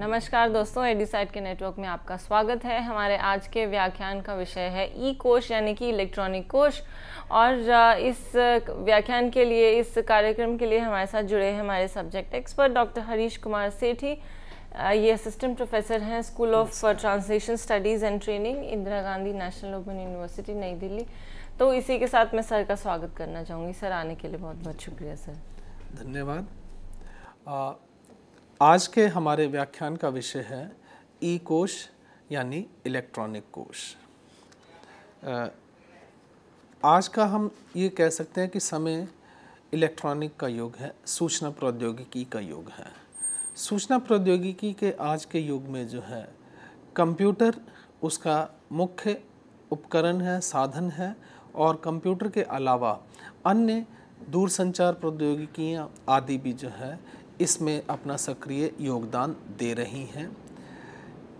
नमस्कार दोस्तों एडीसाइट के नेटवर्क में आपका स्वागत है हमारे आज के व्याख्यान का विषय है ई कोश यानी कि इलेक्ट्रॉनिक कोश और uh, इस uh, व्याख्यान के लिए इस कार्यक्रम के लिए हमारे साथ जुड़े हैं हमारे subject expert doctor Harish Kumar Sethi ये असिस्टेंट प्रोफेसर हैं school of translation studies and training Indira Gandhi national open university Nai Delhi तो इसी के साथ मैं सर का स्वागत करना चाहूँगी सर आने के लिए बहुत बहुत शुक्रिया सर धन्यवाद uh, आज के हमारे व्याख्यान का विषय है ई कोश यानी इलेक्ट्रॉनिक कोश आज का हम ये कह सकते हैं कि समय इलेक्ट्रॉनिक का युग है सूचना प्रौद्योगिकी का युग है सूचना प्रौद्योगिकी के आज के युग में जो है कंप्यूटर उसका मुख्य उपकरण है साधन है और कंप्यूटर के अलावा अन्य दूरसंचार प्रौद्योगिकियाँ आदि भी जो है इसमें अपना सक्रिय योगदान दे रही हैं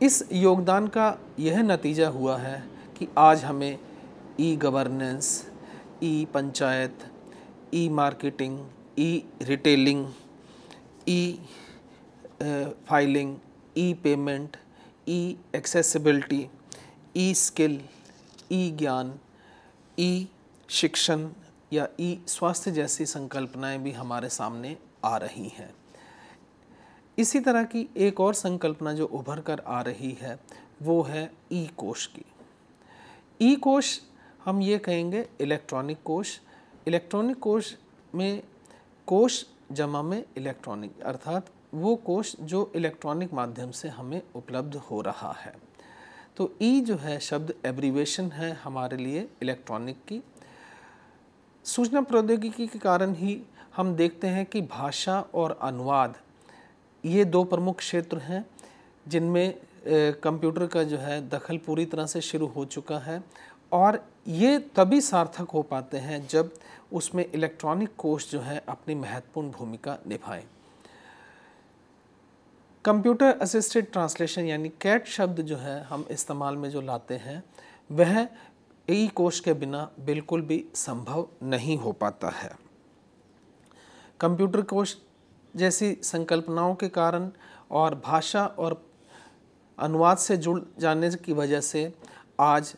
इस योगदान का यह नतीजा हुआ है कि आज हमें E governance E panchayat E marketing E retailing E filing E payment E accessibility E skill E ज्ञान ई शिक्षण या ई स्वास्थ्य जैसी संकल्पनाएं भी हमारे सामने आ रही हैं इसी तरह की एक और संकल्पना जो उभर कर आ रही है वो है ई कोश की ई कोश हम ये कहेंगे इलेक्ट्रॉनिक कोश इलेक्ट्रॉनिक कोश में कोश जमा में इलेक्ट्रॉनिक अर्थात वो कोश जो इलेक्ट्रॉनिक माध्यम से हमें उपलब्ध हो रहा है तो ई जो है शब्द एब्रीवेशन है हमारे लिए इलेक्ट्रॉनिक की सूचना प्रौद्योगिकी के कारण ही हम देखते हैं कि भाषा और अनुवाद ये दो प्रमुख क्षेत्र हैं जिनमें कंप्यूटर का जो है दखल पूरी तरह से शुरू हो चुका है और ये तभी सार्थक हो पाते हैं जब उसमें इलेक्ट्रॉनिक कोष जो है अपनी महत्वपूर्ण भूमिका निभाएं कंप्यूटर असिस्टेड ट्रांसलेशन यानी कैट शब्द जो है हम इस्तेमाल में जो लाते हैं वह ई कोष के बिना बिल्कुल भी संभव नहीं हो पाता है कंप्यूटर कोष जैसी संकल्पनाओं के कारण और भाषा और अनुवाद से जुड़ जाने की वजह से आज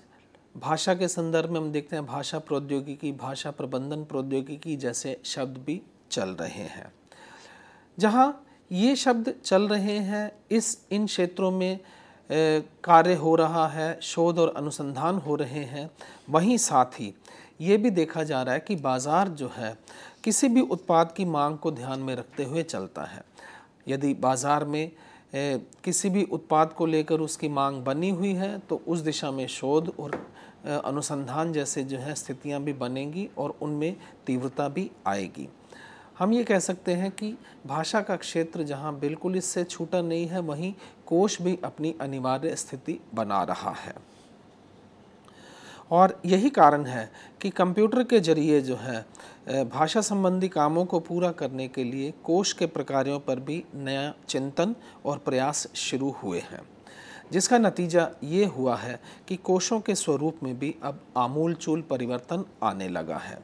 भाषा के संदर्भ में हम देखते हैं भाषा प्रौद्योगिकी भाषा प्रबंधन प्रौद्योगिकी जैसे शब्द भी चल रहे हैं जहाँ ये शब्द चल रहे हैं इस इन क्षेत्रों में कार्य हो रहा है शोध और अनुसंधान हो रहे हैं वहीं साथ ही ये भी देखा जा रहा है कि बाज़ार जो है किसी भी उत्पाद की मांग को ध्यान में रखते हुए चलता है यदि बाज़ार में किसी भी उत्पाद को लेकर उसकी मांग बनी हुई है तो उस दिशा में शोध और अनुसंधान जैसे जो है स्थितियां भी बनेंगी और उनमें तीव्रता भी आएगी हम ये कह सकते हैं कि भाषा का क्षेत्र जहाँ बिल्कुल इससे छूटा नहीं है वहीं कोश भी अपनी अनिवार्य स्थिति बना रहा है और यही कारण है कि कंप्यूटर के जरिए जो है भाषा संबंधी कामों को पूरा करने के लिए कोश के प्रकारों पर भी नया चिंतन और प्रयास शुरू हुए हैं जिसका नतीजा ये हुआ है कि कोशों के स्वरूप में भी अब आमूलचूल परिवर्तन आने लगा है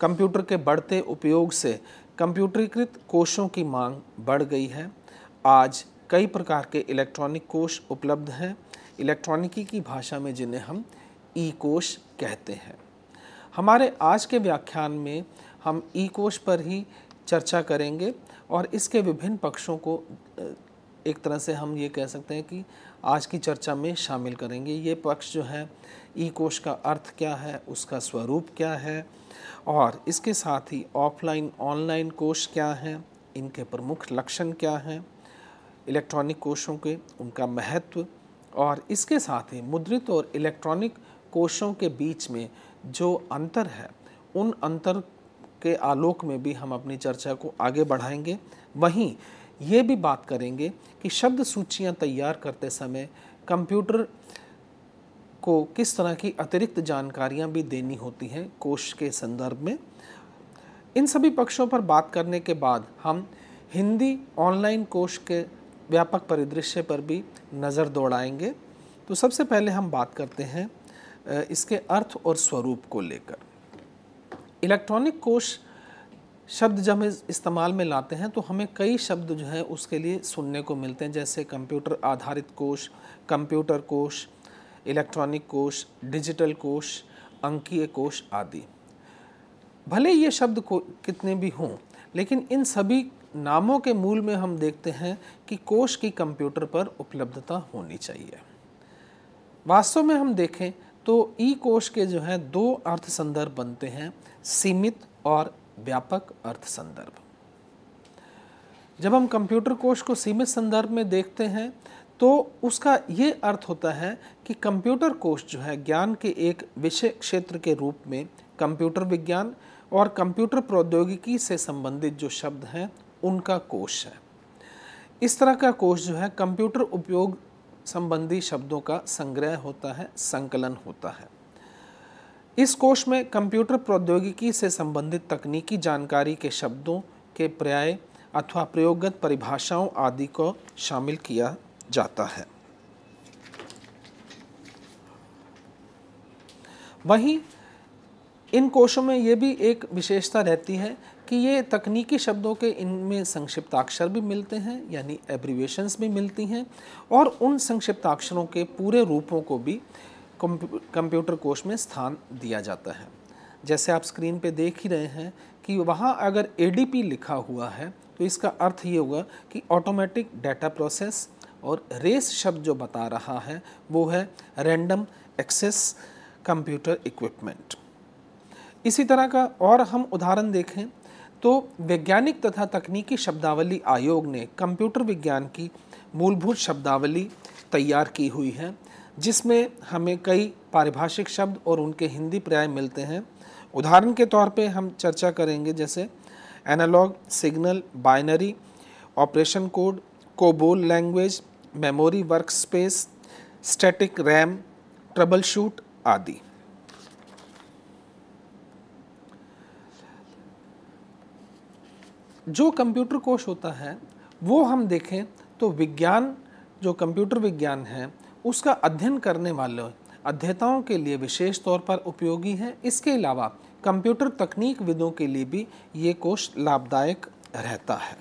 कंप्यूटर के बढ़ते उपयोग से कंप्यूटरीकृत कोशों की मांग बढ़ गई है आज कई प्रकार के इलेक्ट्रॉनिक कोश उपलब्ध हैं इलेक्ट्रॉनिकी की भाषा में जिन्हें हम ई कोश कहते हैं हमारे आज के व्याख्यान में हम ई कोश पर ही चर्चा करेंगे और इसके विभिन्न पक्षों को एक तरह से हम ये कह सकते हैं कि आज की चर्चा में शामिल करेंगे ये पक्ष जो है ई कोश का अर्थ क्या है उसका स्वरूप क्या है और इसके साथ ही ऑफलाइन ऑनलाइन कोश क्या हैं इनके प्रमुख लक्षण क्या हैं इलेक्ट्रॉनिक कोशों के उनका महत्व और इसके साथ ही मुद्रित और इलेक्ट्रॉनिक कोशों के बीच में जो अंतर है उन अंतर के आलोक में भी हम अपनी चर्चा को आगे बढ़ाएंगे वहीं ये भी बात करेंगे कि शब्द सूचियाँ तैयार करते समय कंप्यूटर को किस तरह की अतिरिक्त जानकारियाँ भी देनी होती हैं कोश के संदर्भ में इन सभी पक्षों पर बात करने के बाद हम हिंदी ऑनलाइन कोश के व्यापक परिदृश्य पर भी नज़र दौड़ाएंगे तो सबसे पहले हम बात करते हैं इसके अर्थ और स्वरूप को लेकर इलेक्ट्रॉनिक कोश शब्द जब हम इस्तेमाल में लाते हैं तो हमें कई शब्द जो है उसके लिए सुनने को मिलते हैं जैसे कंप्यूटर आधारित कोश कंप्यूटर कोश इलेक्ट्रॉनिक कोश डिजिटल कोश अंकीय कोश आदि भले ये शब्द को कितने भी हों लेकिन इन सभी नामों के मूल में हम देखते हैं कि कोश की कंप्यूटर पर उपलब्धता होनी चाहिए वास्तव में हम देखें तो ई कोश के जो है दो अर्थ संदर्भ बनते हैं सीमित और व्यापक अर्थ संदर्भ जब हम कंप्यूटर कोश को सीमित संदर्भ में देखते हैं तो उसका ये अर्थ होता है कि कंप्यूटर कोश जो है ज्ञान के एक विषय क्षेत्र के रूप में कंप्यूटर विज्ञान और कंप्यूटर प्रौद्योगिकी से संबंधित जो शब्द हैं उनका कोश है इस तरह का कोश जो है कंप्यूटर उपयोग संबंधी शब्दों का संग्रह होता है संकलन होता है इस कोष में कंप्यूटर प्रौद्योगिकी से संबंधित तकनीकी जानकारी के शब्दों के पर्याय अथवा प्रयोगगत परिभाषाओं आदि को शामिल किया जाता है वहीं इन कोशों में ये भी एक विशेषता रहती है कि ये तकनीकी शब्दों के इनमें संक्षिप्ताक्षर भी मिलते हैं यानी एब्रीवेशंस भी मिलती हैं और उन संक्षिप्ताक्षरों के पूरे रूपों को भी कंप्यूटर कोश में स्थान दिया जाता है जैसे आप स्क्रीन पे देख ही रहे हैं कि वहाँ अगर ए लिखा हुआ है तो इसका अर्थ ये होगा कि ऑटोमेटिक डाटा प्रोसेस और रेस शब्द जो बता रहा है वो है रैंडम एक्सेस कंप्यूटर इक्विपमेंट इसी तरह का और हम उदाहरण देखें तो वैज्ञानिक तथा तकनीकी शब्दावली आयोग ने कंप्यूटर विज्ञान की मूलभूत शब्दावली तैयार की हुई है जिसमें हमें कई पारिभाषिक शब्द और उनके हिंदी पर्याय मिलते हैं उदाहरण के तौर पे हम चर्चा करेंगे जैसे analogue signal binary operation code COBOL language memory work space static RAM trouble shoot आदि जो कंप्यूटर कोश होता है वो हम देखें तो विज्ञान जो कंप्यूटर विज्ञान है उसका अध्ययन करने वाले अध्येताओं के लिए विशेष तौर पर उपयोगी है इसके अलावा कंप्यूटर तकनीक विदों के लिए भी ये कोश लाभदायक रहता है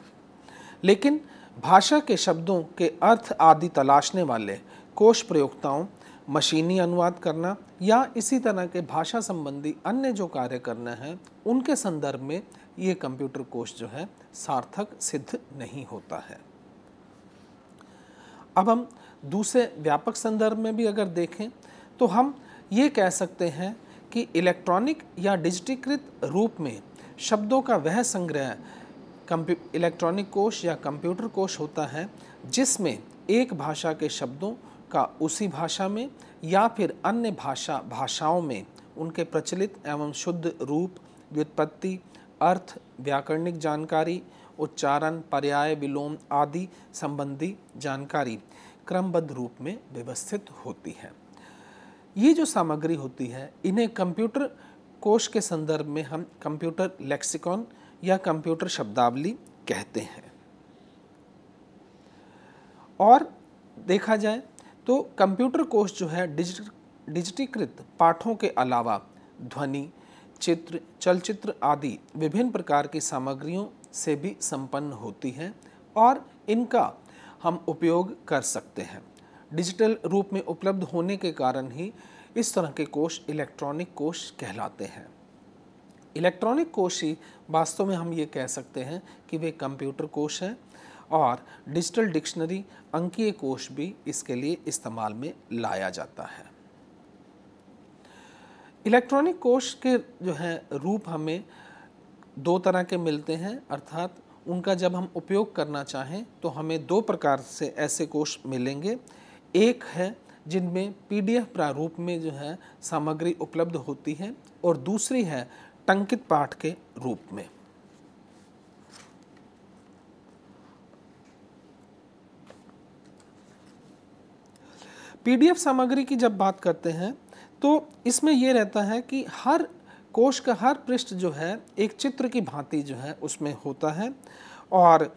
लेकिन भाषा के शब्दों के अर्थ आदि तलाशने वाले कोश प्रयोक्ताओं मशीनी अनुवाद करना या इसी तरह के भाषा संबंधी अन्य जो कार्य करना है उनके संदर्भ में ये कंप्यूटर कोर्स जो है सार्थक सिद्ध नहीं होता है अब हम दूसरे व्यापक संदर्भ में भी अगर देखें तो हम ये कह सकते हैं कि इलेक्ट्रॉनिक या डिजिटीकृत रूप में शब्दों का वह संग्रह कंप्यू इलेक्ट्रॉनिक कोश या कंप्यूटर कोश होता है जिसमें एक भाषा के शब्दों का उसी भाषा में या फिर अन्य भाषा भाषाओं में उनके प्रचलित एवं शुद्ध रूप व्युत्पत्ति अर्थ व्याकरणिक जानकारी उच्चारण पर्याय विलोम आदि संबंधी जानकारी क्रमबद्ध रूप में व्यवस्थित होती है ये जो सामग्री होती है इन्हें कंप्यूटर कोश के संदर्भ में हम कंप्यूटर लेक्सिकॉन या कंप्यूटर शब्दावली कहते हैं और देखा जाए तो कंप्यूटर कोश जो है डिजिट डिजिटीकृत पाठों के अलावा ध्वनि चित्र चलचित्र आदि विभिन्न प्रकार की सामग्रियों से भी संपन्न होती हैं और इनका हम उपयोग कर सकते हैं डिजिटल रूप में उपलब्ध होने के कारण ही इस तरह के कोश इलेक्ट्रॉनिक कोश कहलाते हैं इलेक्ट्रॉनिक कोश ही वास्तव में हम ये कह सकते हैं कि वे कंप्यूटर कोश हैं और डिजिटल डिक्शनरी अंकीय कोश भी इसके लिए इस्तेमाल में लाया जाता है इलेक्ट्रॉनिक कोष के जो है रूप हमें दो तरह के मिलते हैं अर्थात उनका जब हम उपयोग करना चाहें तो हमें दो प्रकार से ऐसे कोष मिलेंगे एक है जिनमें पीडीएफ प्रारूप में जो है सामग्री उपलब्ध होती है और दूसरी है टंकित पाठ के रूप में पीडीएफ सामग्री की जब बात करते हैं तो इसमें यह रहता है कि हर कोश का हर पृष्ठ जो है एक चित्र की भांति जो है उसमें होता है और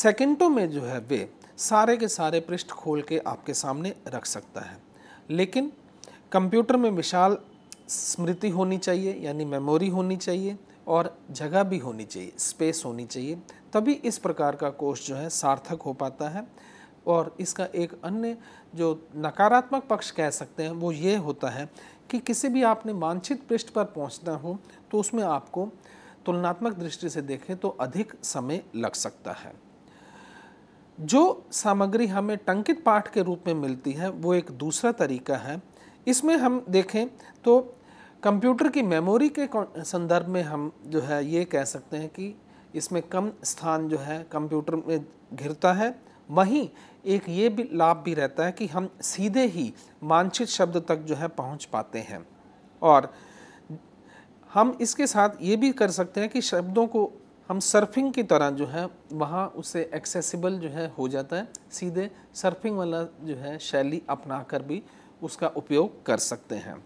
सेकेंडों में जो है वे सारे के सारे पृष्ठ खोल के आपके सामने रख सकता है लेकिन कंप्यूटर में विशाल स्मृति होनी चाहिए यानी मेमोरी होनी चाहिए और जगह भी होनी चाहिए स्पेस होनी चाहिए तभी इस प्रकार का कोर्स जो है सार्थक हो पाता है और इसका एक अन्य जो नकारात्मक पक्ष कह सकते हैं वो ये होता है कि किसी भी आपने वांछित पृष्ठ पर पहुंचना हो तो उसमें आपको तुलनात्मक दृष्टि से देखें तो अधिक समय लग सकता है जो सामग्री हमें टंकित पाठ के रूप में मिलती है वो एक दूसरा तरीका है इसमें हम देखें तो कंप्यूटर की मेमोरी के संदर्भ में हम जो है ये कह सकते हैं कि इसमें कम स्थान जो है कंप्यूटर में घिरता है वहीं एक ये भी लाभ भी रहता है कि हम सीधे ही मानचित शब्द तक जो है पहुंच पाते हैं और हम इसके साथ ये भी कर सकते हैं कि शब्दों को हम सर्फिंग की तरह जो है वहाँ उसे एक्सेसिबल जो है हो जाता है सीधे सर्फिंग वाला जो है शैली अपना कर भी उसका उपयोग कर सकते हैं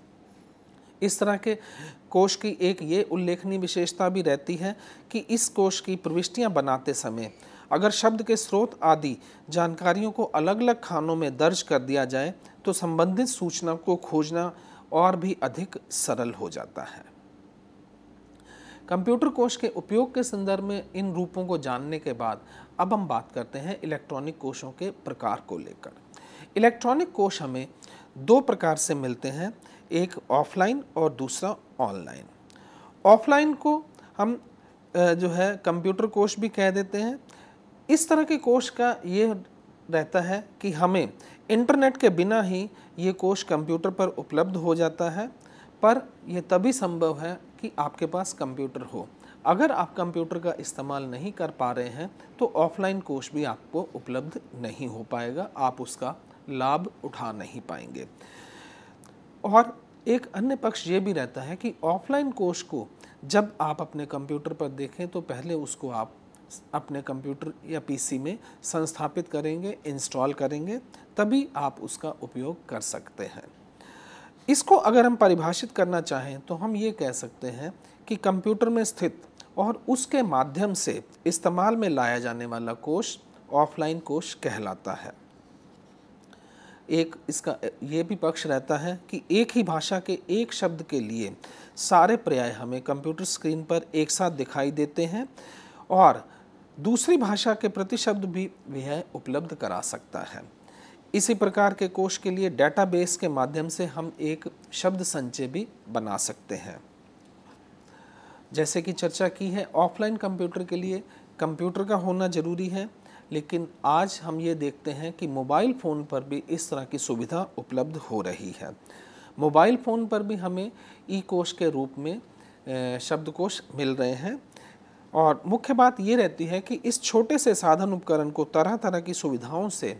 इस तरह के कोश की एक ये उल्लेखनीय विशेषता भी रहती है कि इस कोश की प्रविष्टियाँ बनाते समय अगर शब्द के स्रोत आदि जानकारियों को अलग अलग खानों में दर्ज कर दिया जाए तो संबंधित सूचना को खोजना और भी अधिक सरल हो जाता है कंप्यूटर कोश के उपयोग के संदर्भ में इन रूपों को जानने के बाद अब हम बात करते हैं इलेक्ट्रॉनिक कोशों के प्रकार को लेकर इलेक्ट्रॉनिक कोश हमें दो प्रकार से मिलते हैं एक ऑफलाइन और दूसरा ऑनलाइन ऑफलाइन को हम जो है कंप्यूटर कोश भी कह देते हैं इस तरह के कोश का ये रहता है कि हमें इंटरनेट के बिना ही ये कोर्स कंप्यूटर पर उपलब्ध हो जाता है पर यह तभी संभव है कि आपके पास कंप्यूटर हो अगर आप कंप्यूटर का इस्तेमाल नहीं कर पा रहे हैं तो ऑफलाइन कोर्स भी आपको उपलब्ध नहीं हो पाएगा आप उसका लाभ उठा नहीं पाएंगे और एक अन्य पक्ष ये भी रहता है कि ऑफलाइन कोश को जब आप अपने कंप्यूटर पर देखें तो पहले उसको आप अपने कंप्यूटर या पीसी में संस्थापित करेंगे इंस्टॉल करेंगे तभी आप उसका उपयोग कर सकते हैं इसको अगर हम परिभाषित करना चाहें तो हम ये कह सकते हैं कि कंप्यूटर में स्थित और उसके माध्यम से इस्तेमाल में लाया जाने वाला कोष ऑफलाइन कोष कहलाता है एक इसका ये भी पक्ष रहता है कि एक ही भाषा के एक शब्द के लिए सारे पर्याय हमें कंप्यूटर स्क्रीन पर एक साथ दिखाई देते हैं और दूसरी भाषा के प्रति शब्द भी वह उपलब्ध करा सकता है इसी प्रकार के कोष के लिए डेटाबेस के माध्यम से हम एक शब्द संचय भी बना सकते हैं जैसे कि चर्चा की है ऑफलाइन कंप्यूटर के लिए कंप्यूटर का होना ज़रूरी है लेकिन आज हम ये देखते हैं कि मोबाइल फ़ोन पर भी इस तरह की सुविधा उपलब्ध हो रही है मोबाइल फ़ोन पर भी हमें ई कोश के रूप में शब्दकोश मिल रहे हैं और मुख्य बात ये रहती है कि इस छोटे से साधन उपकरण को तरह तरह की सुविधाओं से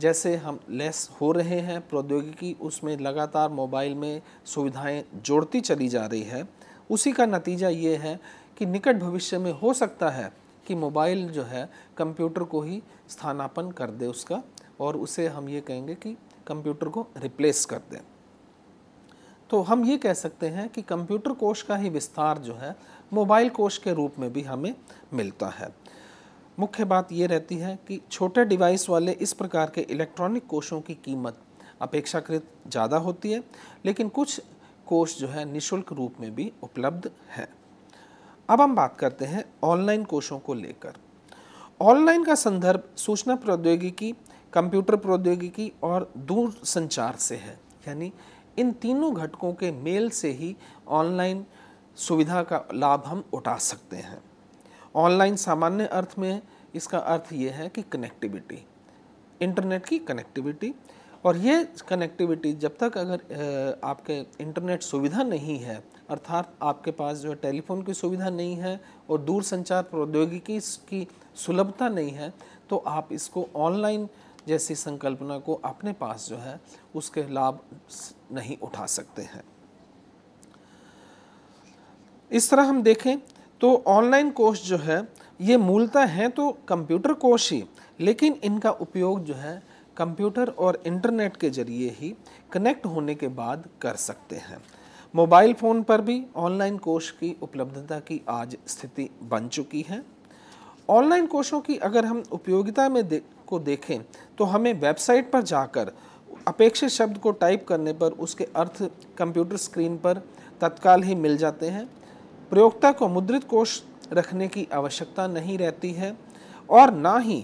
जैसे हम लेस हो रहे हैं प्रौद्योगिकी उसमें लगातार मोबाइल में सुविधाएं जोड़ती चली जा रही है उसी का नतीजा ये है कि निकट भविष्य में हो सकता है कि मोबाइल जो है कंप्यूटर को ही स्थानापन कर दे उसका और उसे हम ये कहेंगे कि कंप्यूटर को रिप्लेस कर दें तो हम ये कह सकते हैं कि कंप्यूटर कोश का ही विस्तार जो है मोबाइल कोष के रूप में भी हमें मिलता है मुख्य बात ये रहती है कि छोटे डिवाइस वाले इस प्रकार के इलेक्ट्रॉनिक कोषों की कीमत अपेक्षाकृत ज़्यादा होती है लेकिन कुछ कोश जो है निशुल्क रूप में भी उपलब्ध है अब हम बात करते हैं ऑनलाइन कोशों को लेकर ऑनलाइन का संदर्भ सूचना प्रौद्योगिकी कंप्यूटर प्रौद्योगिकी और दूर संचार से है यानी इन तीनों घटकों के मेल से ही ऑनलाइन सुविधा का लाभ हम उठा सकते हैं ऑनलाइन सामान्य अर्थ में इसका अर्थ ये है कि कनेक्टिविटी इंटरनेट की कनेक्टिविटी और ये कनेक्टिविटी जब तक अगर आपके इंटरनेट सुविधा नहीं है अर्थात आपके पास जो है टेलीफोन की सुविधा नहीं है और दूर संचार प्रौद्योगिकी की सुलभता नहीं है तो आप इसको ऑनलाइन जैसी संकल्पना को अपने पास जो है उसके लाभ नहीं उठा सकते हैं इस तरह हम देखें तो ऑनलाइन कोर्स जो है ये मूलतः हैं तो कंप्यूटर कोर्स ही लेकिन इनका उपयोग जो है कंप्यूटर और इंटरनेट के ज़रिए ही कनेक्ट होने के बाद कर सकते हैं मोबाइल फ़ोन पर भी ऑनलाइन कोर्स की उपलब्धता की आज स्थिति बन चुकी है ऑनलाइन कोर्सों की अगर हम उपयोगिता में दे, को देखें तो हमें वेबसाइट पर जाकर अपेक्षित शब्द को टाइप करने पर उसके अर्थ कंप्यूटर स्क्रीन पर तत्काल ही मिल जाते हैं प्रयोक्ता को मुद्रित कोश रखने की आवश्यकता नहीं रहती है और ना ही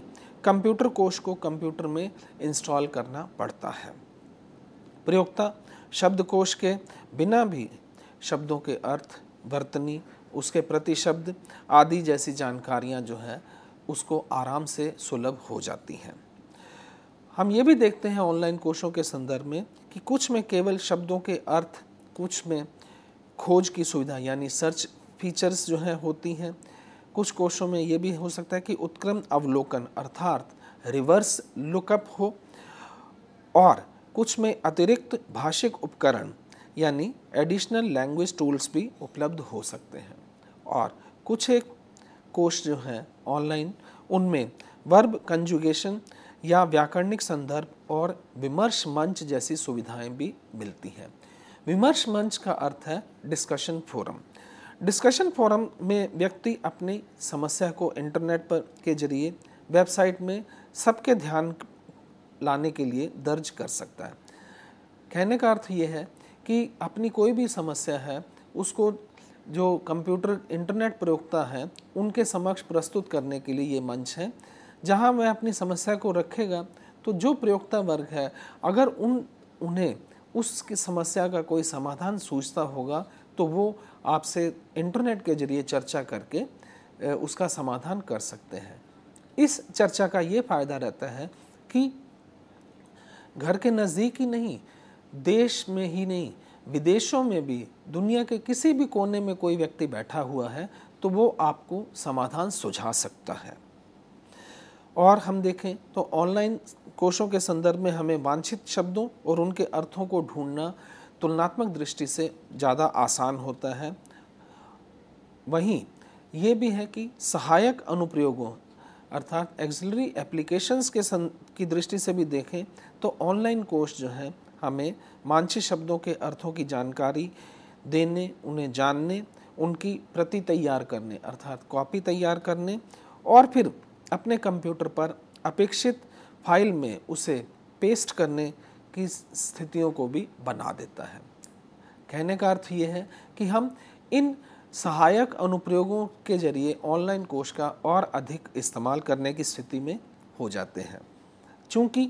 कंप्यूटर कोष को कंप्यूटर में इंस्टॉल करना पड़ता है प्रयोक्ता शब्दकोश के बिना भी शब्दों के अर्थ वर्तनी उसके प्रतिशब्द आदि जैसी जानकारियां जो है उसको आराम से सुलभ हो जाती हैं हम ये भी देखते हैं ऑनलाइन कोशों के संदर्भ में कि कुछ में केवल शब्दों के अर्थ कुछ में खोज की सुविधा यानी सर्च फीचर्स जो हैं होती हैं कुछ कोशों में ये भी हो सकता है कि उत्क्रम अवलोकन अर्थात रिवर्स लुकअप हो और कुछ में अतिरिक्त भाषिक उपकरण यानी एडिशनल लैंग्वेज टूल्स भी उपलब्ध हो सकते हैं और कुछ एक कोश जो हैं ऑनलाइन उनमें वर्ब कंजुगेशन या व्याकरणिक संदर्भ और विमर्श मंच जैसी सुविधाएं भी मिलती हैं विमर्श मंच का अर्थ है डिस्कशन फोरम डिस्कशन फोरम में व्यक्ति अपनी समस्या को इंटरनेट पर के जरिए वेबसाइट में सबके ध्यान लाने के लिए दर्ज कर सकता है कहने का अर्थ ये है कि अपनी कोई भी समस्या है उसको जो कंप्यूटर इंटरनेट प्रयोगता है उनके समक्ष प्रस्तुत करने के लिए ये मंच है जहाँ वह अपनी समस्या को रखेगा तो जो प्रयोगता वर्ग है अगर उन उन्हें उसकी समस्या का कोई समाधान सूझता होगा तो वो आपसे इंटरनेट के ज़रिए चर्चा करके उसका समाधान कर सकते हैं इस चर्चा का ये फ़ायदा रहता है कि घर के नज़दीक ही नहीं देश में ही नहीं विदेशों में भी दुनिया के किसी भी कोने में कोई व्यक्ति बैठा हुआ है तो वो आपको समाधान सुझा सकता है और हम देखें तो ऑनलाइन कोशों के संदर्भ में हमें वांछित शब्दों और उनके अर्थों को ढूंढना तुलनात्मक दृष्टि से ज़्यादा आसान होता है वहीं ये भी है कि सहायक अनुप्रयोगों अर्थात एक्सलरी एप्लीकेशंस के सं की दृष्टि से भी देखें तो ऑनलाइन कोर्स जो है हमें मानसी शब्दों के अर्थों की जानकारी देने उन्हें जानने उनकी प्रति तैयार करने अर्थात कॉपी तैयार करने और फिर अपने कंप्यूटर पर अपेक्षित फाइल में उसे पेस्ट करने की स्थितियों को भी बना देता है कहने का अर्थ ये है कि हम इन सहायक अनुप्रयोगों के जरिए ऑनलाइन कोर्स का और अधिक इस्तेमाल करने की स्थिति में हो जाते हैं क्योंकि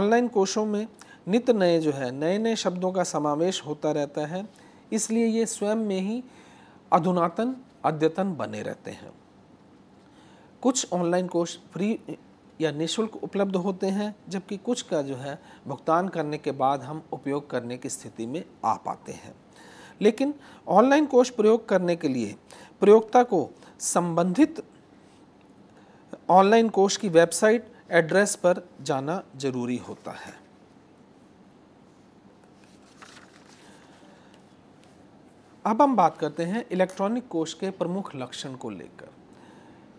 ऑनलाइन कोर्सों में नित नए जो है नए नए शब्दों का समावेश होता रहता है इसलिए ये स्वयं में ही अधुनातन अद्यतन बने रहते हैं कुछ ऑनलाइन कोर्स फ्री या निःशुल्क उपलब्ध होते हैं जबकि कुछ का जो है भुगतान करने के बाद हम उपयोग करने की स्थिति में आ पाते हैं लेकिन ऑनलाइन कोर्स प्रयोग करने के लिए प्रयोक्ता को संबंधित ऑनलाइन कोर्स की वेबसाइट एड्रेस पर जाना जरूरी होता है अब हम बात करते हैं इलेक्ट्रॉनिक कोष के प्रमुख लक्षण को लेकर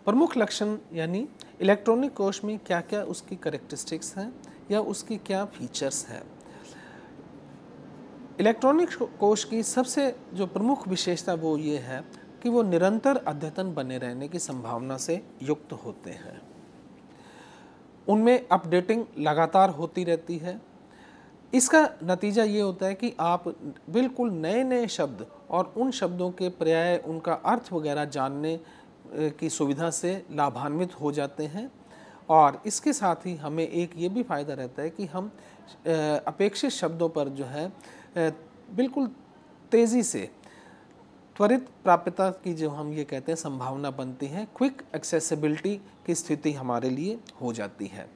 प्रमुख लक्षण यानी इलेक्ट्रॉनिक कोष में क्या क्या उसकी करेक्टरिस्टिक्स हैं या उसकी क्या फीचर्स हैं इलेक्ट्रॉनिक कोश की सबसे जो प्रमुख विशेषता वो ये है कि वो निरंतर अद्यतन बने रहने की संभावना से युक्त होते हैं उनमें अपडेटिंग लगातार होती रहती है इसका नतीजा ये होता है कि आप बिल्कुल नए नए शब्द और उन शब्दों के पर्याय उनका अर्थ वगैरह जानने की सुविधा से लाभान्वित हो जाते हैं और इसके साथ ही हमें एक ये भी फ़ायदा रहता है कि हम अपेक्षित शब्दों पर जो है बिल्कुल तेज़ी से त्वरित प्राप्यता की जो हम ये कहते हैं संभावना बनती है क्विक एक्सेसिबिलिटी की स्थिति हमारे लिए हो जाती है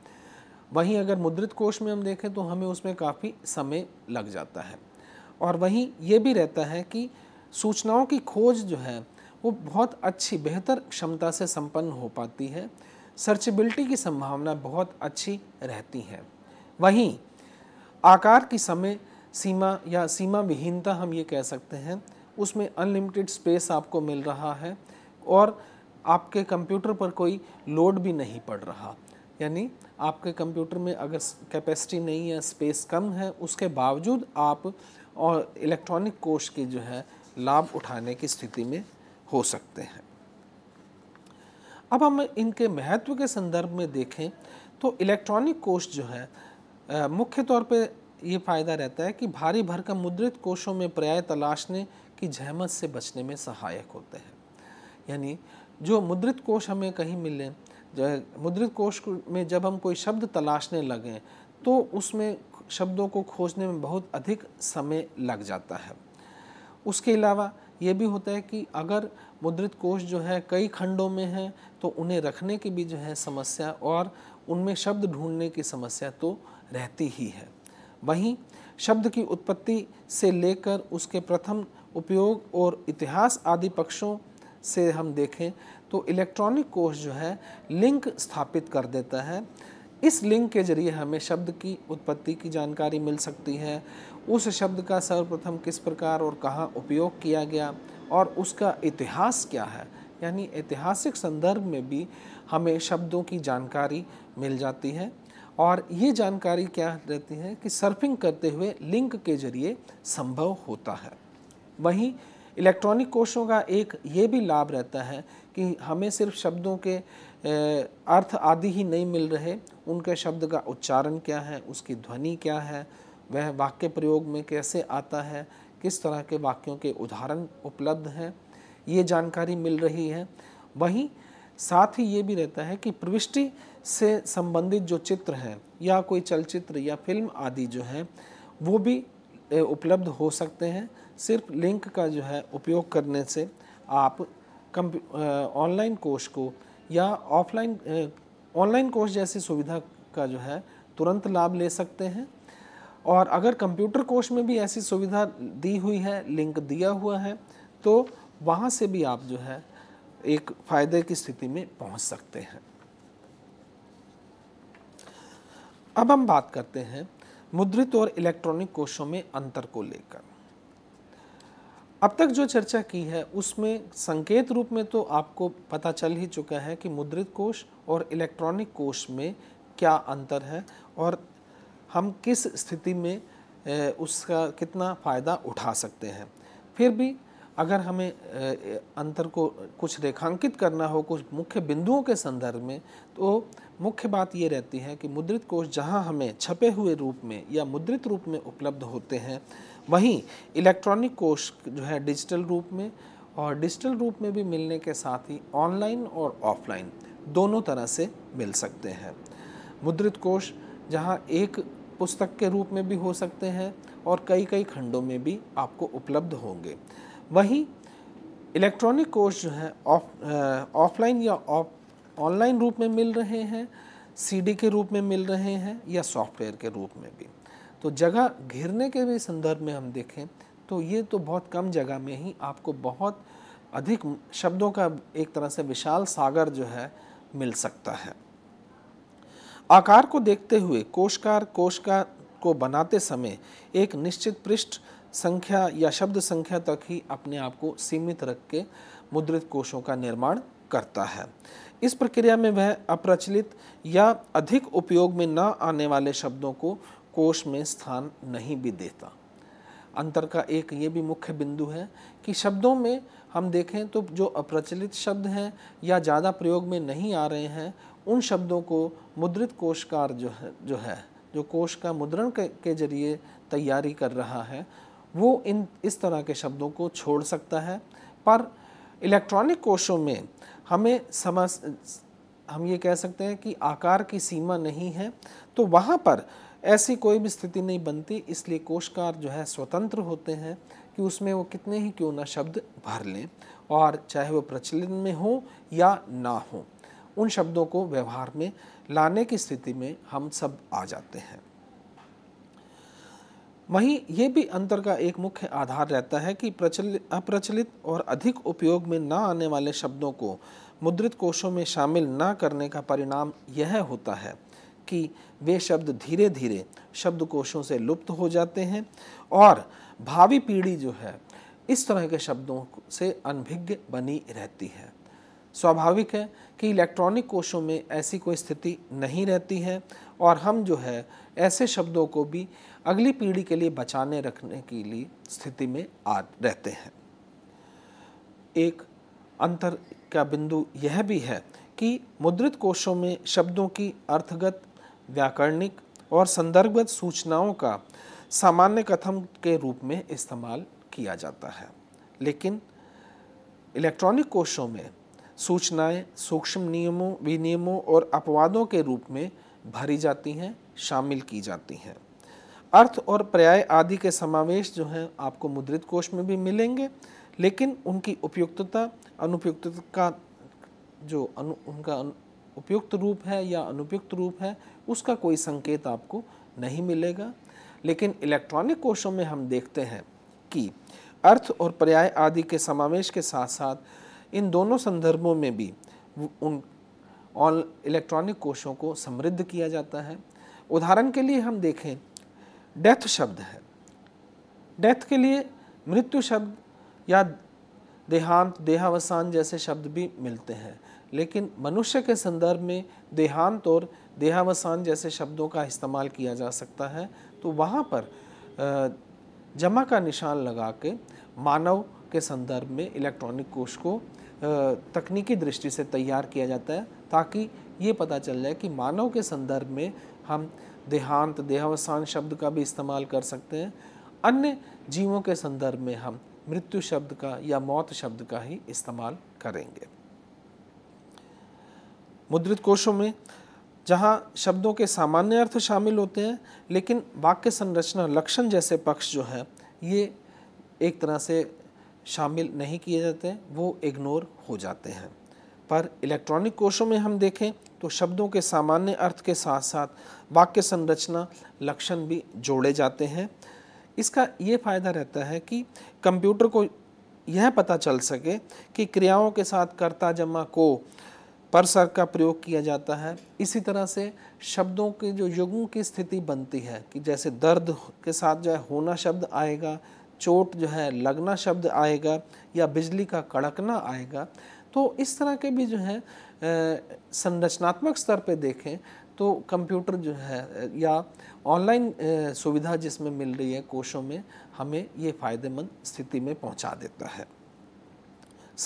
वहीं अगर मुद्रित कोष में हम देखें तो हमें उसमें काफ़ी समय लग जाता है और वहीं ये भी रहता है कि सूचनाओं की खोज जो है वो बहुत अच्छी बेहतर क्षमता से संपन्न हो पाती है सर्चेबिलिटी की संभावना बहुत अच्छी रहती है वहीं आकार की समय सीमा या सीमा विहीनता हम ये कह सकते हैं उसमें अनलिमिटेड स्पेस आपको मिल रहा है और आपके कंप्यूटर पर कोई लोड भी नहीं पड़ रहा यानी आपके कंप्यूटर में अगर कैपेसिटी नहीं है स्पेस कम है उसके बावजूद आप और इलेक्ट्रॉनिक कोष के जो है लाभ उठाने की स्थिति में हो सकते हैं अब हम इनके महत्व के संदर्भ में देखें तो इलेक्ट्रॉनिक कोष जो है मुख्य तौर पे ये फ़ायदा रहता है कि भारी भरकम मुद्रित कोषों में पर्याय तलाशने की जहमत से बचने में सहायक होते हैं यानी जो मुद्रित कोष हमें कहीं मिले जो मुद्रित कोष में जब हम कोई शब्द तलाशने लगें तो उसमें शब्दों को खोजने में बहुत अधिक समय लग जाता है उसके अलावा ये भी होता है कि अगर मुद्रित कोष जो है कई खंडों में है तो उन्हें रखने की भी जो है समस्या और उनमें शब्द ढूंढने की समस्या तो रहती ही है वहीं शब्द की उत्पत्ति से लेकर उसके प्रथम उपयोग और इतिहास आदि पक्षों से हम देखें तो इलेक्ट्रॉनिक कोश जो है लिंक स्थापित कर देता है इस लिंक के जरिए हमें शब्द की उत्पत्ति की जानकारी मिल सकती है उस शब्द का सर्वप्रथम किस प्रकार और कहाँ उपयोग किया गया और उसका इतिहास क्या है यानी ऐतिहासिक संदर्भ में भी हमें शब्दों की जानकारी मिल जाती है और ये जानकारी क्या रहती है कि सर्फिंग करते हुए लिंक के जरिए संभव होता है वहीं इलेक्ट्रॉनिक कोशों का एक ये भी लाभ रहता है कि हमें सिर्फ शब्दों के अर्थ आदि ही नहीं मिल रहे उनके शब्द का उच्चारण क्या है उसकी ध्वनि क्या है वह वाक्य प्रयोग में कैसे आता है किस तरह के वाक्यों के उदाहरण उपलब्ध हैं ये जानकारी मिल रही है वहीं साथ ही ये भी रहता है कि प्रविष्टि से संबंधित जो चित्र हैं या कोई चलचित्र या फिल्म आदि जो है वो भी उपलब्ध हो सकते हैं सिर्फ लिंक का जो है उपयोग करने से आप ऑनलाइन कोर्स को या ऑफलाइन ऑनलाइन कोर्स जैसी सुविधा का जो है तुरंत लाभ ले सकते हैं और अगर कंप्यूटर कोर्स में भी ऐसी सुविधा दी हुई है लिंक दिया हुआ है तो वहाँ से भी आप जो है एक फ़ायदे की स्थिति में पहुँच सकते हैं अब हम बात करते हैं मुद्रित और इलेक्ट्रॉनिक कोशों में अंतर को लेकर अब तक जो चर्चा की है उसमें संकेत रूप में तो आपको पता चल ही चुका है कि मुद्रित कोष और इलेक्ट्रॉनिक कोश में क्या अंतर है और हम किस स्थिति में उसका कितना फ़ायदा उठा सकते हैं फिर भी अगर हमें अंतर को कुछ रेखांकित करना हो कुछ मुख्य बिंदुओं के संदर्भ में तो मुख्य बात ये रहती है कि मुद्रित कोष जहाँ हमें छपे हुए रूप में या मुद्रित रूप में उपलब्ध होते हैं वहीं इलेक्ट्रॉनिक कोष जो है डिजिटल रूप में और डिजिटल रूप में भी मिलने के साथ ही ऑनलाइन और ऑफलाइन दोनों तरह से मिल सकते हैं मुद्रित कोष जहाँ एक पुस्तक के रूप में भी हो सकते हैं और कई कई खंडों में भी आपको उपलब्ध होंगे वहीं इलेक्ट्रॉनिक कोर्स जो है ऑफलाइन या ऑनलाइन रूप में मिल रहे हैं सीडी के रूप में मिल रहे हैं या सॉफ्टवेयर के रूप में भी तो जगह घिरने के भी संदर्भ में हम देखें तो ये तो बहुत कम जगह में ही आपको बहुत अधिक शब्दों का एक तरह से विशाल सागर जो है मिल सकता है आकार को देखते हुए कोशकार कोशका को बनाते समय एक निश्चित पृष्ठ संख्या या शब्द संख्या तक ही अपने आप को सीमित रख के मुद्रित कोशों का निर्माण करता है इस प्रक्रिया में वह अप्रचलित या अधिक उपयोग में न आने वाले शब्दों को कोश में स्थान नहीं भी देता अंतर का एक ये भी मुख्य बिंदु है कि शब्दों में हम देखें तो जो अप्रचलित शब्द हैं या ज़्यादा प्रयोग में नहीं आ रहे हैं उन शब्दों को मुद्रित कोशकार जो है जो है जो कोश का मुद्रण के, के जरिए तैयारी कर रहा है वो इन इस तरह के शब्दों को छोड़ सकता है पर इलेक्ट्रॉनिक कोशों में हमें समझ हम ये कह सकते हैं कि आकार की सीमा नहीं है तो वहाँ पर ऐसी कोई भी स्थिति नहीं बनती इसलिए कोशकार जो है स्वतंत्र होते हैं कि उसमें वो कितने ही क्यों ना शब्द भर लें और चाहे वो प्रचलन में हो या ना हो उन शब्दों को व्यवहार में लाने की स्थिति में हम सब आ जाते हैं वहीं ये भी अंतर का एक मुख्य आधार रहता है कि प्रचलित अप्रचलित और अधिक उपयोग में ना आने वाले शब्दों को मुद्रित कोशों में शामिल ना करने का परिणाम यह होता है कि वे शब्द धीरे धीरे शब्द कोशों से लुप्त हो जाते हैं और भावी पीढ़ी जो है इस तरह के शब्दों से अनभिज्ञ बनी रहती है स्वाभाविक है कि इलेक्ट्रॉनिक कोशों में ऐसी कोई स्थिति नहीं रहती है और हम जो है ऐसे शब्दों को भी अगली पीढ़ी के लिए बचाने रखने के लिए स्थिति में आ रहते हैं एक अंतर का बिंदु यह भी है कि मुद्रित कोशों में शब्दों की अर्थगत व्याकरणिक और संदर्भगत सूचनाओं का सामान्य कथन के रूप में इस्तेमाल किया जाता है लेकिन इलेक्ट्रॉनिक कोशों में सूचनाएं सूक्ष्म नियमों विनियमों और अपवादों के रूप में भरी जाती हैं शामिल की जाती हैं अर्थ और पर्याय आदि के समावेश जो हैं आपको मुद्रित कोष में भी मिलेंगे लेकिन उनकी उपयुक्तता अनुपयुक्तता का जो अनु उनका उपयुक्त रूप है या अनुपयुक्त रूप है उसका कोई संकेत आपको नहीं मिलेगा लेकिन इलेक्ट्रॉनिक कोषों में हम देखते हैं कि अर्थ और पर्याय आदि के समावेश के साथ साथ इन दोनों संदर्भों में भी उन ऑल इलेक्ट्रॉनिक कोशों को समृद्ध किया जाता है उदाहरण के लिए हम देखें डेथ शब्द है डेथ के लिए मृत्यु शब्द या देहांत देहावसान जैसे शब्द भी मिलते हैं लेकिन मनुष्य के संदर्भ में देहांत और देहावसान जैसे शब्दों का इस्तेमाल किया जा सकता है तो वहाँ पर जमा का निशान लगा के मानव के संदर्भ में इलेक्ट्रॉनिक कोश को तकनीकी दृष्टि से तैयार किया जाता है ताकि ये पता चल जाए कि मानव के संदर्भ में हम देहांत देहावसान शब्द का भी इस्तेमाल कर सकते हैं अन्य जीवों के संदर्भ में हम मृत्यु शब्द का या मौत शब्द का ही इस्तेमाल करेंगे मुद्रित कोशों में जहाँ शब्दों के सामान्य अर्थ शामिल होते हैं लेकिन वाक्य संरचना लक्षण जैसे पक्ष जो है ये एक तरह से शामिल नहीं किए जाते वो इग्नोर हो जाते हैं पर इलेक्ट्रॉनिक कोशों में हम देखें तो शब्दों के सामान्य अर्थ के साथ साथ वाक्य संरचना लक्षण भी जोड़े जाते हैं इसका ये फ़ायदा रहता है कि कंप्यूटर को यह पता चल सके कि क्रियाओं के साथ कर्ता जमा को परसर का प्रयोग किया जाता है इसी तरह से शब्दों के जो युगों की स्थिति बनती है कि जैसे दर्द के साथ जो है होना शब्द आएगा चोट जो है लगना शब्द आएगा या बिजली का कड़कना आएगा तो इस तरह के भी जो है संरचनात्मक स्तर पे देखें तो कंप्यूटर जो है या ऑनलाइन सुविधा जिसमें मिल रही है कोशों में हमें ये फ़ायदेमंद स्थिति में पहुंचा देता है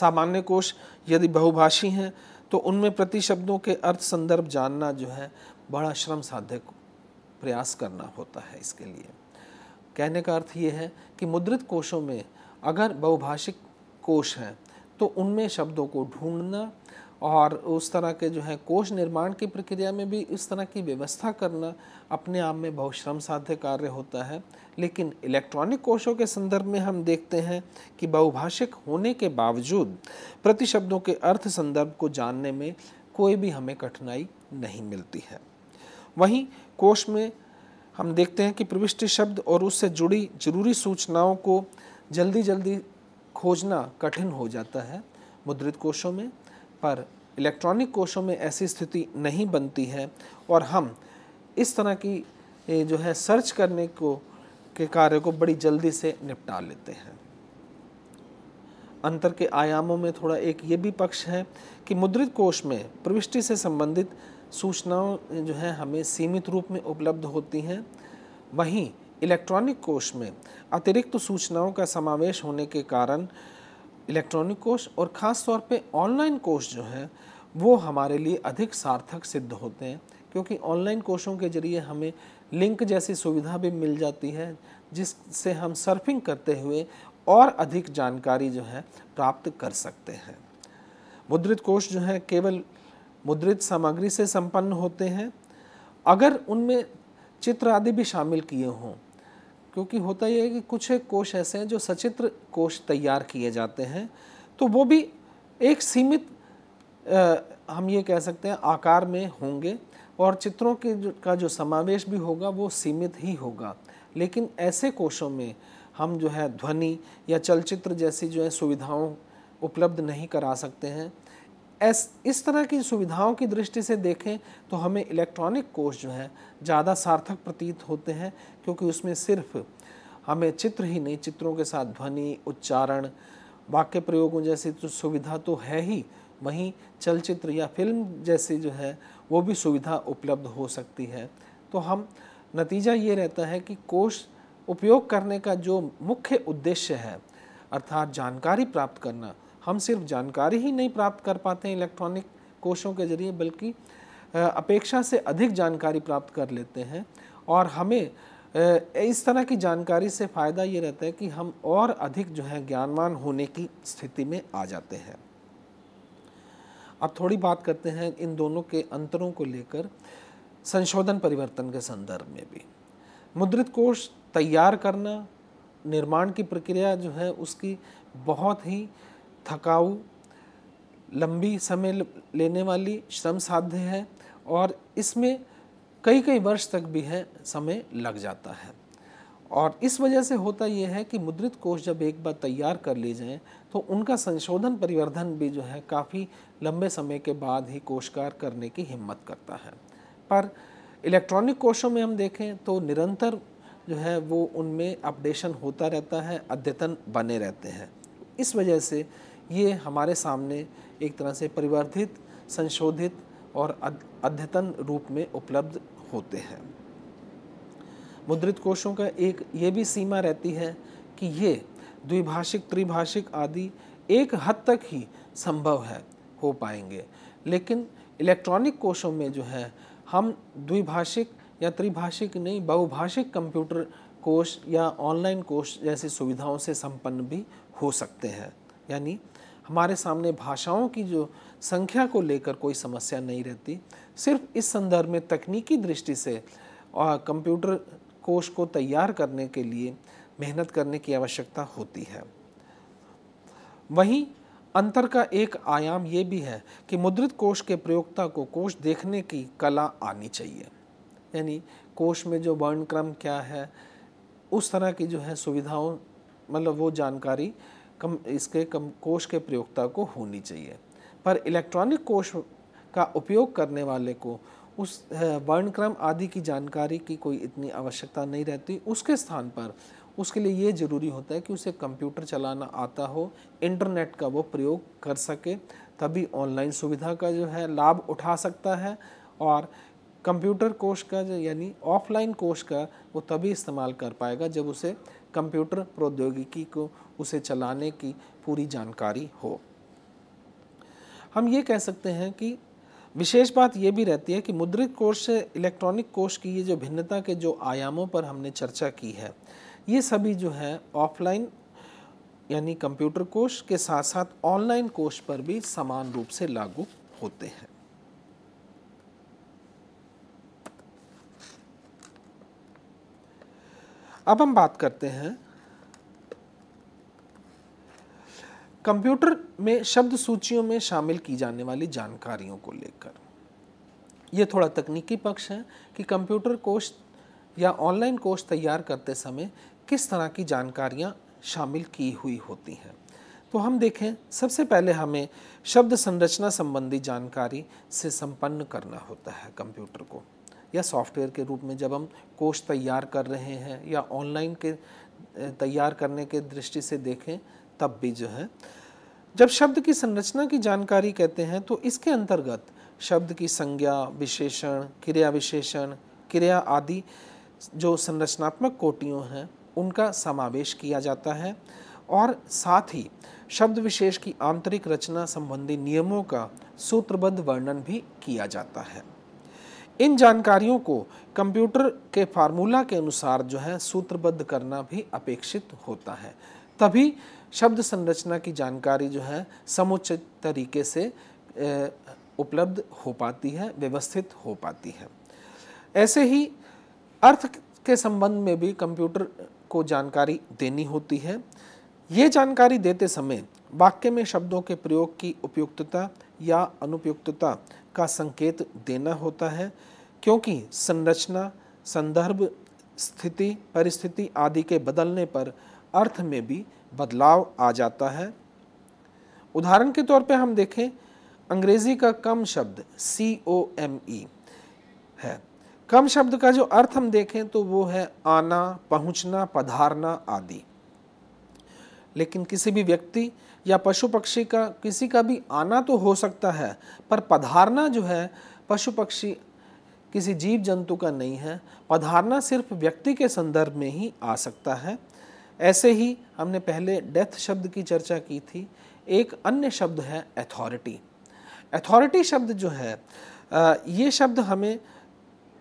सामान्य कोश यदि बहुभाषी हैं तो उनमें प्रति शब्दों के अर्थ संदर्भ जानना जो है बड़ा श्रम साध्य प्रयास करना होता है इसके लिए कहने का अर्थ ये है कि मुद्रित कोशों में अगर बहुभाषिक कोश हैं तो उनमें शब्दों को ढूंढना और उस तरह के जो है कोश निर्माण की प्रक्रिया में भी इस तरह की व्यवस्था करना अपने आप में बहुत श्रम साध्य कार्य होता है लेकिन इलेक्ट्रॉनिक कोशों के संदर्भ में हम देखते हैं कि बहुभाषिक होने के बावजूद प्रतिशब्दों के अर्थ संदर्भ को जानने में कोई भी हमें कठिनाई नहीं मिलती है वहीं कोश में हम देखते हैं कि प्रविष्टि शब्द और उससे जुड़ी जरूरी सूचनाओं को जल्दी जल्दी खोजना कठिन हो जाता है मुद्रित कोशों में पर इलेक्ट्रॉनिक कोशों में ऐसी स्थिति नहीं बनती है और हम इस तरह की जो है सर्च करने को के कार्य को बड़ी जल्दी से निपटा लेते हैं अंतर के आयामों में थोड़ा एक ये भी पक्ष है कि मुद्रित कोश में प्रविष्टि से संबंधित सूचनाओं जो है हमें सीमित रूप में उपलब्ध होती हैं वहीं इलेक्ट्रॉनिक कोष में अतिरिक्त सूचनाओं का समावेश होने के कारण इलेक्ट्रॉनिक कोष और ख़ास तौर पे ऑनलाइन कोष जो है वो हमारे लिए अधिक सार्थक सिद्ध होते हैं क्योंकि ऑनलाइन कोषों के ज़रिए हमें लिंक जैसी सुविधा भी मिल जाती है जिससे हम सर्फिंग करते हुए और अधिक जानकारी जो है प्राप्त कर सकते हैं मुद्रित कोष जो है केवल मुद्रित सामग्री से संपन्न होते हैं अगर उनमें चित्र आदि भी शामिल किए हों क्योंकि होता यह है कि कुछ एक कोश ऐसे हैं जो सचित्र कोश तैयार किए जाते हैं तो वो भी एक सीमित आ, हम ये कह सकते हैं आकार में होंगे और चित्रों के जो, का जो समावेश भी होगा वो सीमित ही होगा लेकिन ऐसे कोशों में हम जो है ध्वनि या चलचित्र जैसी जो है सुविधाओं उपलब्ध नहीं करा सकते हैं ऐस इस तरह की सुविधाओं की दृष्टि से देखें तो हमें इलेक्ट्रॉनिक कोर्स जो है ज़्यादा सार्थक प्रतीत होते हैं क्योंकि उसमें सिर्फ हमें चित्र ही नहीं चित्रों के साथ ध्वनि उच्चारण वाक्य प्रयोगों जैसी तो सुविधा तो है ही वहीं चलचित्र या फिल्म जैसी जो है वो भी सुविधा उपलब्ध हो सकती है तो हम नतीजा ये रहता है कि कोष उपयोग करने का जो मुख्य उद्देश्य है अर्थात जानकारी प्राप्त करना हम सिर्फ जानकारी ही नहीं प्राप्त कर पाते हैं इलेक्ट्रॉनिक कोशों के ज़रिए बल्कि अपेक्षा से अधिक जानकारी प्राप्त कर लेते हैं और हमें इस तरह की जानकारी से फ़ायदा ये रहता है कि हम और अधिक जो है ज्ञानवान होने की स्थिति में आ जाते हैं अब थोड़ी बात करते हैं इन दोनों के अंतरों को लेकर संशोधन परिवर्तन के संदर्भ में भी मुद्रित कोष तैयार करना निर्माण की प्रक्रिया जो है उसकी बहुत ही थकाऊ लंबी समय लेने वाली श्रम साध्य है और इसमें कई कई वर्ष तक भी है समय लग जाता है और इस वजह से होता यह है कि मुद्रित कोष जब एक बार तैयार कर लिए जाएँ तो उनका संशोधन परिवर्धन भी जो है काफ़ी लंबे समय के बाद ही कोशकार करने की हिम्मत करता है पर इलेक्ट्रॉनिक कोशों में हम देखें तो निरंतर जो है वो उनमें अपडेशन होता रहता है अद्यतन बने रहते हैं इस वजह से ये हमारे सामने एक तरह से परिवर्धित संशोधित और अद्यतन रूप में उपलब्ध होते हैं मुद्रित कोशों का एक ये भी सीमा रहती है कि ये द्विभाषिक त्रिभाषिक आदि एक हद तक ही संभव है हो पाएंगे लेकिन इलेक्ट्रॉनिक कोशों में जो है हम द्विभाषिक या त्रिभाषिक नहीं बहुभाषिक कंप्यूटर कोश या ऑनलाइन कोश जैसी सुविधाओं से संपन्न भी हो सकते हैं यानी हमारे सामने भाषाओं की जो संख्या को लेकर कोई समस्या नहीं रहती सिर्फ इस संदर्भ में तकनीकी दृष्टि से कंप्यूटर कोष को तैयार करने के लिए मेहनत करने की आवश्यकता होती है वहीं अंतर का एक आयाम ये भी है कि मुद्रित कोष के प्रयोगता को कोष देखने की कला आनी चाहिए यानी कोष में जो वर्णक्रम क्या है उस तरह की जो है सुविधाओं मतलब वो जानकारी कम इसके कम कोश के प्रयोगता को होनी चाहिए पर इलेक्ट्रॉनिक कोश का उपयोग करने वाले को उस वर्णक्रम आदि की जानकारी की कोई इतनी आवश्यकता नहीं रहती उसके स्थान पर उसके लिए ये ज़रूरी होता है कि उसे कंप्यूटर चलाना आता हो इंटरनेट का वो प्रयोग कर सके तभी ऑनलाइन सुविधा का जो है लाभ उठा सकता है और कंप्यूटर कोश का जो यानी ऑफलाइन कोश का वो तभी इस्तेमाल कर पाएगा जब उसे कंप्यूटर प्रौद्योगिकी को उसे चलाने की पूरी जानकारी हो हम ये कह सकते हैं कि विशेष बात यह भी रहती है कि मुद्रित कोष से इलेक्ट्रॉनिक कोष की ये जो भिन्नता के जो आयामों पर हमने चर्चा की है ये सभी जो है ऑफलाइन यानी कंप्यूटर कोष के साथ साथ ऑनलाइन कोष पर भी समान रूप से लागू होते हैं अब हम बात करते हैं कंप्यूटर में शब्द सूचियों में शामिल की जाने वाली जानकारियों को लेकर यह थोड़ा तकनीकी पक्ष है कि कंप्यूटर कोर्स या ऑनलाइन कोर्स तैयार करते समय किस तरह की जानकारियाँ शामिल की हुई होती हैं तो हम देखें सबसे पहले हमें शब्द संरचना संबंधी जानकारी से संपन्न करना होता है कंप्यूटर को या सॉफ्टवेयर के रूप में जब हम कोर्स तैयार कर रहे हैं या ऑनलाइन के तैयार करने के दृष्टि से देखें तब भी जो है जब शब्द की संरचना की जानकारी कहते हैं तो इसके अंतर्गत शब्द की संज्ञा विशेषण क्रिया विशेषण क्रिया आदि जो संरचनात्मक कोटियों हैं उनका समावेश किया जाता है और साथ ही शब्द विशेष की आंतरिक रचना संबंधी नियमों का सूत्रबद्ध वर्णन भी किया जाता है इन जानकारियों को कंप्यूटर के फार्मूला के अनुसार जो है सूत्रबद्ध करना भी अपेक्षित होता है तभी शब्द संरचना की जानकारी जो है समुचित तरीके से उपलब्ध हो पाती है व्यवस्थित हो पाती है ऐसे ही अर्थ के संबंध में भी कंप्यूटर को जानकारी देनी होती है ये जानकारी देते समय वाक्य में शब्दों के प्रयोग की उपयुक्तता या अनुपयुक्तता का संकेत देना होता है क्योंकि संरचना संदर्भ स्थिति परिस्थिति आदि के बदलने पर अर्थ में भी बदलाव आ जाता है उदाहरण के तौर पे हम देखें अंग्रेज़ी का कम शब्द सी ओ एम ई है कम शब्द का जो अर्थ हम देखें तो वो है आना पहुंचना, पधारना आदि लेकिन किसी भी व्यक्ति या पशु पक्षी का किसी का भी आना तो हो सकता है पर पधारना जो है पशु पक्षी किसी जीव जंतु का नहीं है पधारना सिर्फ व्यक्ति के संदर्भ में ही आ सकता है ऐसे ही हमने पहले डेथ शब्द की चर्चा की थी एक अन्य शब्द है अथॉरिटी अथॉरिटी शब्द जो है ये शब्द हमें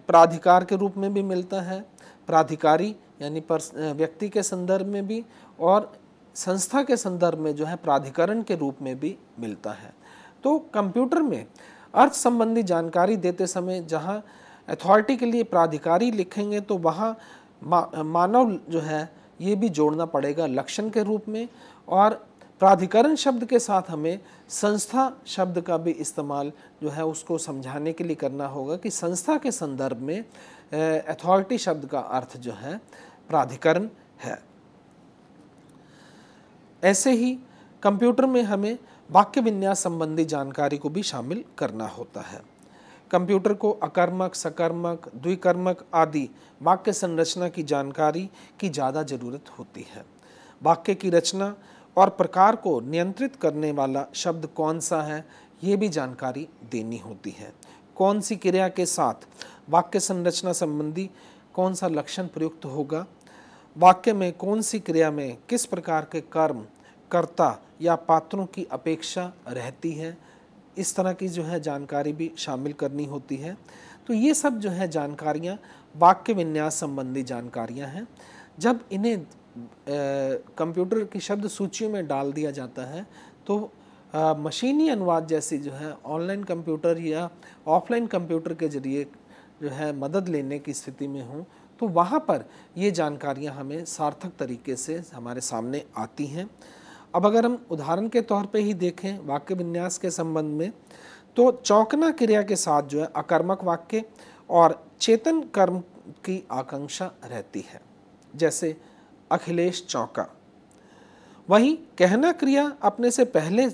प्राधिकार के रूप में भी मिलता है प्राधिकारी यानी व्यक्ति के संदर्भ में भी और संस्था के संदर्भ में जो है प्राधिकरण के रूप में भी मिलता है तो कंप्यूटर में अर्थ संबंधी जानकारी देते समय जहाँ अथॉरिटी के लिए प्राधिकारी लिखेंगे तो वहाँ मा, मानव जो है ये भी जोड़ना पड़ेगा लक्षण के रूप में और प्राधिकरण शब्द के साथ हमें संस्था शब्द का भी इस्तेमाल जो है उसको समझाने के लिए करना होगा कि संस्था के संदर्भ में अथॉरिटी शब्द का अर्थ जो है प्राधिकरण है ऐसे ही कंप्यूटर में हमें वाक्य विन्यास संबंधी जानकारी को भी शामिल करना होता है कंप्यूटर को अकर्मक सकर्मक द्विकर्मक आदि वाक्य संरचना की जानकारी की ज़्यादा जरूरत होती है वाक्य की रचना और प्रकार को नियंत्रित करने वाला शब्द कौन सा है ये भी जानकारी देनी होती है कौन सी क्रिया के साथ वाक्य संरचना संबंधी कौन सा लक्षण प्रयुक्त होगा वाक्य में कौन सी क्रिया में किस प्रकार के कर्म कर्ता या पात्रों की अपेक्षा रहती है इस तरह की जो है जानकारी भी शामिल करनी होती है तो ये सब जो है जानकारियाँ वाक्य विन्यास संबंधी जानकारियाँ हैं जब इन्हें कंप्यूटर की शब्द सूचियों में डाल दिया जाता है तो आ, मशीनी अनुवाद जैसी जो है ऑनलाइन कंप्यूटर या ऑफलाइन कंप्यूटर के जरिए जो है मदद लेने की स्थिति में हूँ तो वहाँ पर ये जानकारियाँ हमें सार्थक तरीके से हमारे सामने आती हैं अब अगर हम उदाहरण के तौर पे ही देखें वाक्य विन्यास के संबंध में तो चौकना क्रिया के साथ जो है अकर्मक वाक्य और चेतन कर्म की आकांक्षा रहती है जैसे अखिलेश चौका वहीं कहना क्रिया अपने से पहले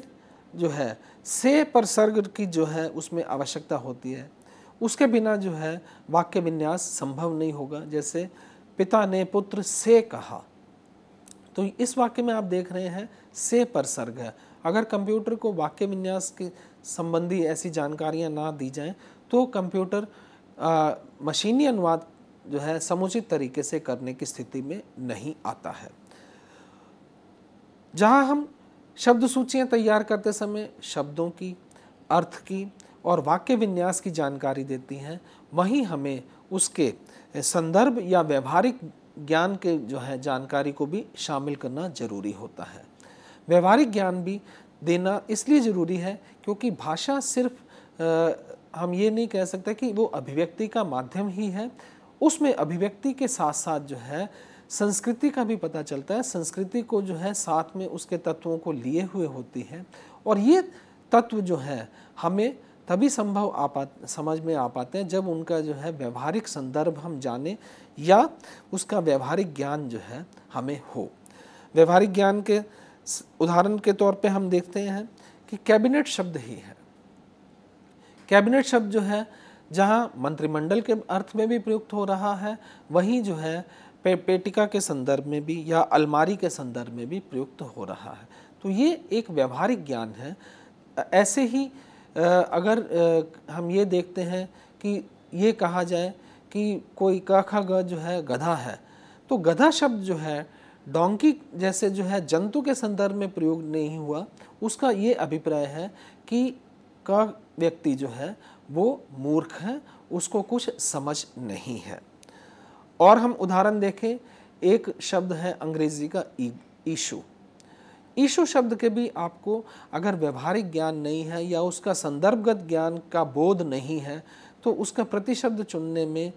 जो है से पर सर्ग की जो है उसमें आवश्यकता होती है उसके बिना जो है वाक्य विन्यास संभव नहीं होगा जैसे पिता ने पुत्र से कहा तो इस वाक्य में आप देख रहे हैं से पर सर्ग है अगर कंप्यूटर को वाक्य विन्यास के संबंधी ऐसी जानकारियां ना दी जाएं तो कंप्यूटर मशीनी अनुवाद जो है समुचित तरीके से करने की स्थिति में नहीं आता है जहां हम शब्द सूचियाँ तैयार करते समय शब्दों की अर्थ की और वाक्य विन्यास की जानकारी देती हैं वहीं हमें उसके संदर्भ या व्यवहारिक ज्ञान के जो है जानकारी को भी शामिल करना जरूरी होता है व्यवहारिक ज्ञान भी देना इसलिए ज़रूरी है क्योंकि भाषा सिर्फ आ, हम ये नहीं कह सकते कि वो अभिव्यक्ति का माध्यम ही है उसमें अभिव्यक्ति के साथ साथ जो है संस्कृति का भी पता चलता है संस्कृति को जो है साथ में उसके तत्वों को लिए हुए होती है और ये तत्व जो है हमें तभी संभव आ पा समझ में आ पाते हैं जब उनका जो है व्यवहारिक संदर्भ हम जाने या उसका व्यवहारिक ज्ञान जो है हमें हो व्यवहारिक ज्ञान के उदाहरण के तौर पे हम देखते हैं कि कैबिनेट शब्द ही है कैबिनेट शब्द जो है जहाँ मंत्रिमंडल के अर्थ में भी प्रयुक्त हो रहा है वहीं जो है पे, पेटिका के संदर्भ में भी या अलमारी के संदर्भ में भी प्रयुक्त हो रहा है तो ये एक व्यवहारिक ज्ञान है ऐसे ही अगर हम ये देखते हैं कि ये कहा जाए कि कोई काखा ग जो है गधा है तो गधा शब्द जो है डोंकी जैसे जो है जंतु के संदर्भ में प्रयोग नहीं हुआ उसका ये अभिप्राय है कि का व्यक्ति जो है वो मूर्ख है उसको कुछ समझ नहीं है और हम उदाहरण देखें एक शब्द है अंग्रेजी का ईशु ईशु शब्द के भी आपको अगर व्यवहारिक ज्ञान नहीं है या उसका संदर्भगत ज्ञान का बोध नहीं है तो उसका प्रतिशब्द चुनने में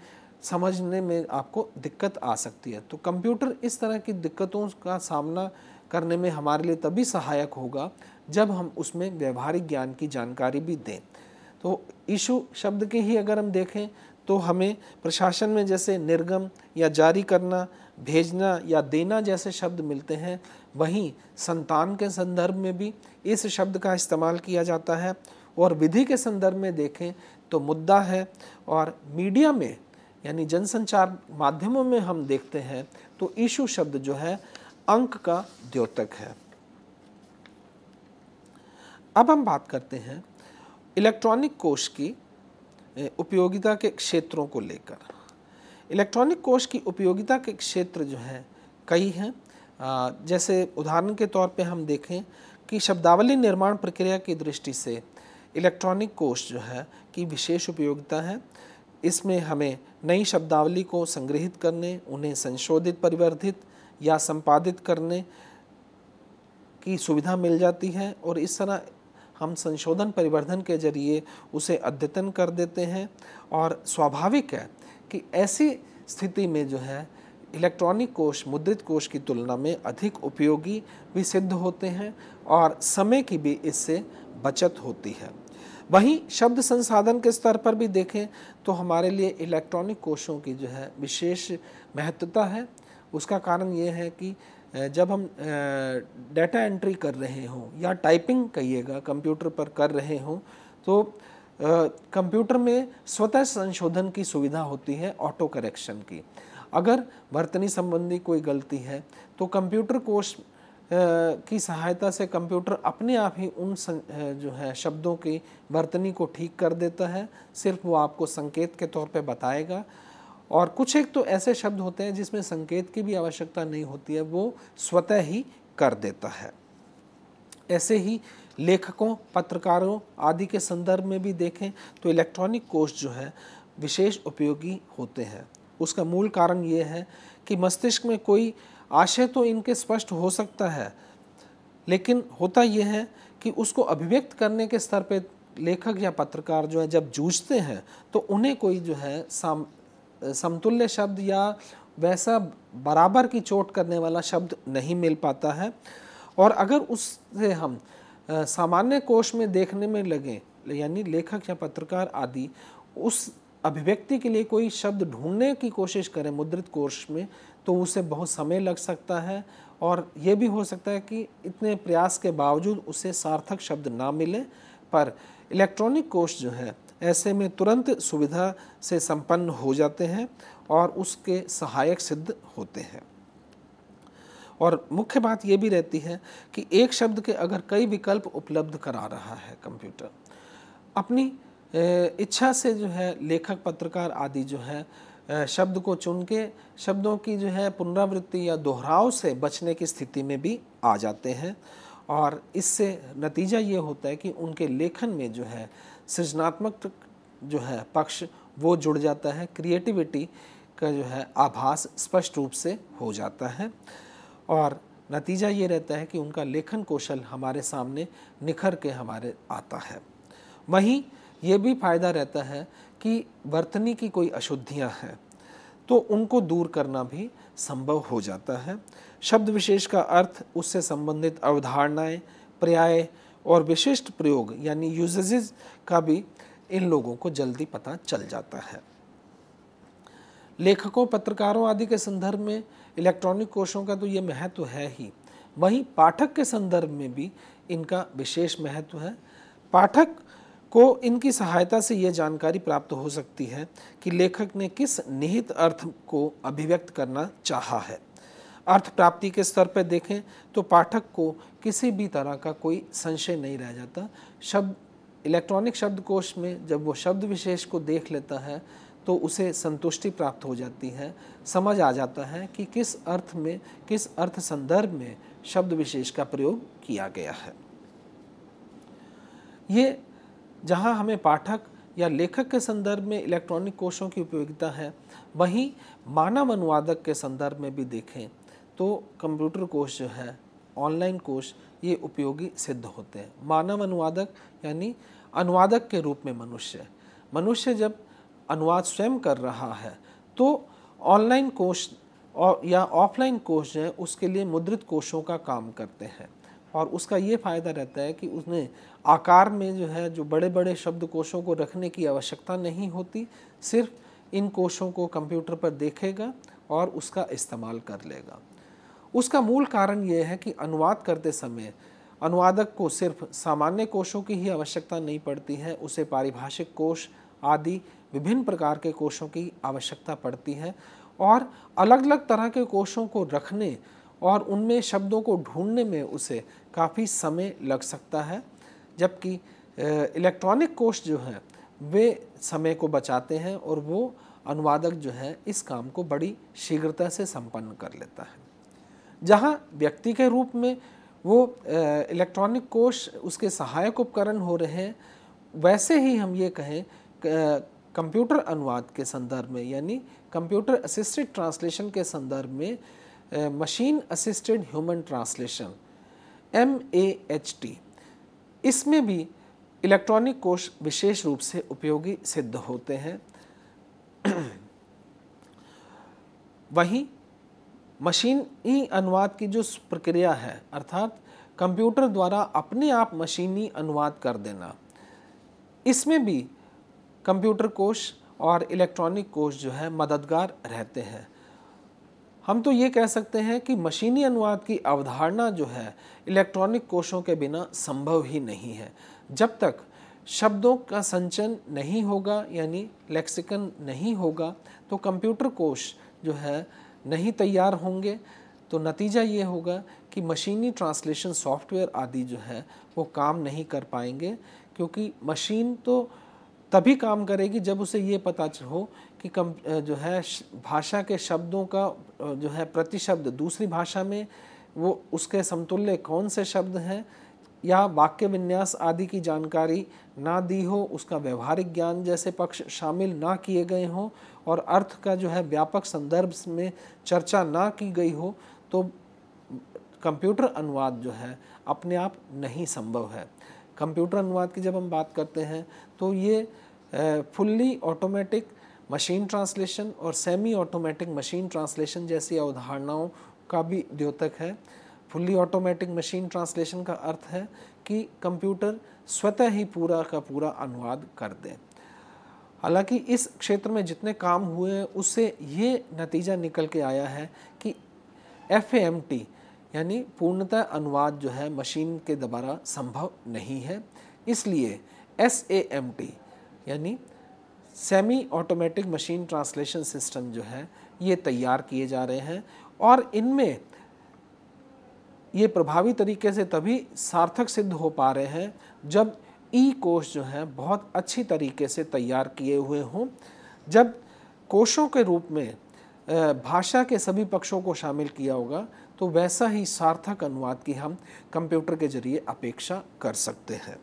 समझने में आपको दिक्कत आ सकती है तो कंप्यूटर इस तरह की दिक्कतों का सामना करने में हमारे लिए तभी सहायक होगा जब हम उसमें व्यवहारिक ज्ञान की जानकारी भी दें तो ईशु शब्द के ही अगर हम देखें तो हमें प्रशासन में जैसे निर्गम या जारी करना भेजना या देना जैसे शब्द मिलते हैं वहीं संतान के संदर्भ में भी इस शब्द का इस्तेमाल किया जाता है और विधि के संदर्भ में देखें तो मुद्दा है और मीडिया में यानी जनसंचार माध्यमों में हम देखते हैं तो ईशु शब्द जो है अंक का द्योतक है अब हम बात करते हैं इलेक्ट्रॉनिक कोश की उपयोगिता के क्षेत्रों को लेकर इलेक्ट्रॉनिक कोश की उपयोगिता के क्षेत्र जो हैं कई हैं जैसे उदाहरण के तौर पे हम देखें कि शब्दावली निर्माण प्रक्रिया की दृष्टि से इलेक्ट्रॉनिक कोश जो है की विशेष उपयोगिता है इसमें हमें नई शब्दावली को संग्रहित करने उन्हें संशोधित परिवर्धित या संपादित करने की सुविधा मिल जाती है और इस तरह हम संशोधन परिवर्धन के जरिए उसे अद्यतन कर देते हैं और स्वाभाविक है कि ऐसी स्थिति में जो है इलेक्ट्रॉनिक कोश मुद्रित कोश की तुलना में अधिक उपयोगी भी सिद्ध होते हैं और समय की भी इससे बचत होती है वहीं शब्द संसाधन के स्तर पर भी देखें तो हमारे लिए इलेक्ट्रॉनिक कोशों की जो है विशेष महत्वता है उसका कारण ये है कि जब हम डाटा एंट्री कर रहे हों या टाइपिंग कहिएगा कंप्यूटर पर कर रहे हों तो कंप्यूटर में स्वतः संशोधन की सुविधा होती है ऑटो करेक्शन की अगर बर्तनी संबंधी कोई गलती है तो कंप्यूटर कोश की सहायता से कंप्यूटर अपने आप ही उन जो है शब्दों की वर्तनी को ठीक कर देता है सिर्फ वो आपको संकेत के तौर पे बताएगा और कुछ एक तो ऐसे शब्द होते हैं जिसमें संकेत की भी आवश्यकता नहीं होती है वो स्वतः ही कर देता है ऐसे ही लेखकों पत्रकारों आदि के संदर्भ में भी देखें तो इलेक्ट्रॉनिक कोष जो है विशेष उपयोगी होते हैं उसका मूल कारण ये है कि मस्तिष्क में कोई आशय तो इनके स्पष्ट हो सकता है लेकिन होता यह है कि उसको अभिव्यक्त करने के स्तर पे लेखक या पत्रकार जो है जब जूझते हैं तो उन्हें कोई जो है साम समतुल्य शब्द या वैसा बराबर की चोट करने वाला शब्द नहीं मिल पाता है और अगर उससे हम सामान्य कोश में देखने में लगें यानी लेखक या पत्रकार आदि उस अभिव्यक्ति के लिए कोई शब्द ढूंढने की कोशिश करें मुद्रित कोश में तो उसे बहुत समय लग सकता है और ये भी हो सकता है कि इतने प्रयास के बावजूद उसे सार्थक शब्द ना मिले पर इलेक्ट्रॉनिक कोर्स जो है ऐसे में तुरंत सुविधा से संपन्न हो जाते हैं और उसके सहायक सिद्ध होते हैं और मुख्य बात यह भी रहती है कि एक शब्द के अगर कई विकल्प उपलब्ध करा रहा है कंप्यूटर अपनी इच्छा से जो है लेखक पत्रकार आदि जो है शब्द को चुन के शब्दों की जो है पुनरावृत्ति या दोहराव से बचने की स्थिति में भी आ जाते हैं और इससे नतीजा ये होता है कि उनके लेखन में जो है सृजनात्मक जो है पक्ष वो जुड़ जाता है क्रिएटिविटी का जो है आभास स्पष्ट रूप से हो जाता है और नतीजा ये रहता है कि उनका लेखन कौशल हमारे सामने निखर के हमारे आता है वहीं ये भी फ़ायदा रहता है कि वर्तनी की कोई अशुद्धियां हैं तो उनको दूर करना भी संभव हो जाता है शब्द विशेष का अर्थ उससे संबंधित अवधारणाएं पर्याय और विशिष्ट प्रयोग यानी यूजेज का भी इन लोगों को जल्दी पता चल जाता है लेखकों पत्रकारों आदि के संदर्भ में इलेक्ट्रॉनिक कोषों का तो ये महत्व है ही वहीं पाठक के संदर्भ में भी इनका विशेष महत्व है पाठक को इनकी सहायता से यह जानकारी प्राप्त हो सकती है कि लेखक ने किस निहित अर्थ को अभिव्यक्त करना चाहा है अर्थ प्राप्ति के स्तर पर देखें तो पाठक को किसी भी तरह का कोई संशय नहीं रह जाता शब्द इलेक्ट्रॉनिक शब्दकोश में जब वो शब्द विशेष को देख लेता है तो उसे संतुष्टि प्राप्त हो जाती है समझ आ जाता है कि किस अर्थ में किस अर्थ संदर्भ में शब्द विशेष का प्रयोग किया गया है ये जहां हमें पाठक या लेखक के संदर्भ में इलेक्ट्रॉनिक कोशों की उपयोगिता है वहीं मानव अनुवादक के संदर्भ में भी देखें तो कंप्यूटर कोश जो है ऑनलाइन कोश ये उपयोगी सिद्ध होते हैं मानव अनुवादक यानी अनुवादक के रूप में मनुष्य मनुष्य जब अनुवाद स्वयं कर रहा है तो ऑनलाइन कोश या ऑफलाइन कोश जो है उसके लिए मुद्रित कोशों का काम करते हैं और उसका ये फ़ायदा रहता है कि उसमें आकार में जो है जो बड़े बड़े शब्दकोशों को रखने की आवश्यकता नहीं होती सिर्फ इन कोशों को कंप्यूटर पर देखेगा और उसका इस्तेमाल कर लेगा उसका मूल कारण यह है कि अनुवाद करते समय अनुवादक को सिर्फ सामान्य कोशों की ही आवश्यकता नहीं पड़ती है उसे पारिभाषिक कोश आदि विभिन्न प्रकार के कोशों की आवश्यकता पड़ती है और अलग अलग तरह के कोशों को रखने और उनमें शब्दों को ढूंढने में उसे काफ़ी समय लग सकता है जबकि इलेक्ट्रॉनिक कोष जो हैं वे समय को बचाते हैं और वो अनुवादक जो है इस काम को बड़ी शीघ्रता से संपन्न कर लेता है जहाँ व्यक्ति के रूप में वो इलेक्ट्रॉनिक कोश उसके सहायक उपकरण हो रहे हैं वैसे ही हम ये कहें कंप्यूटर अनुवाद के संदर्भ में यानी कंप्यूटर असिस्टेड ट्रांसलेशन के संदर्भ में machine assisted human translation M A H T इसमें भी इलेक्ट्रॉनिक कोष विशेष रूप से उपयोगी सिद्ध होते हैं वहीं मशीनी अनुवाद की जो प्रक्रिया है अर्थात कंप्यूटर द्वारा अपने आप मशीनी अनुवाद कर देना इसमें भी कंप्यूटर कोष और इलेक्ट्रॉनिक कोष जो है मददगार रहते हैं हम तो ये कह सकते हैं कि मशीनी अनुवाद की अवधारणा जो है इलेक्ट्रॉनिक कोशों के बिना संभव ही नहीं है जब तक शब्दों का संचन नहीं होगा यानी लेक्सिकन नहीं होगा तो कंप्यूटर कोश जो है नहीं तैयार होंगे तो नतीजा ये होगा कि मशीनी ट्रांसलेशन सॉफ्टवेयर आदि जो है वो काम नहीं कर पाएंगे क्योंकि मशीन तो तभी काम करेगी जब उसे ये पता हो कि कम जो है भाषा के शब्दों का जो है प्रतिशब्द दूसरी भाषा में वो उसके समतुल्य कौन से शब्द हैं या वाक्य विन्यास आदि की जानकारी ना दी हो उसका व्यवहारिक ज्ञान जैसे पक्ष शामिल ना किए गए हों और अर्थ का जो है व्यापक संदर्भ में चर्चा ना की गई हो तो कंप्यूटर अनुवाद जो है अपने आप नहीं संभव है कंप्यूटर अनुवाद की जब हम बात करते हैं तो ये फुल्ली ऑटोमेटिक मशीन ट्रांसलेशन और सेमी ऑटोमेटिक मशीन ट्रांसलेशन जैसी अवधारणाओं का भी द्योतक है फुल्ली ऑटोमेटिक मशीन ट्रांसलेशन का अर्थ है कि कंप्यूटर स्वतः ही पूरा का पूरा अनुवाद कर दे हालांकि इस क्षेत्र में जितने काम हुए हैं उससे ये नतीजा निकल के आया है कि एफ यानी पूर्णतः अनुवाद जो है मशीन के द्वारा संभव नहीं है इसलिए एस यानी semi automatic machine translation system जो है ये तैयार किए जा रहे हैं और इनमें ये प्रभावी तरीके से तभी सार्थक सिद्ध हो पा रहे हैं जब ई कोश जो हैं बहुत अच्छी तरीके से तैयार किए हुए हों जब कोशों के रूप में भाषा के सभी पक्षों को शामिल किया होगा तो वैसा ही सार्थक अनुवाद की हम कंप्यूटर के जरिए अपेक्षा कर सकते हैं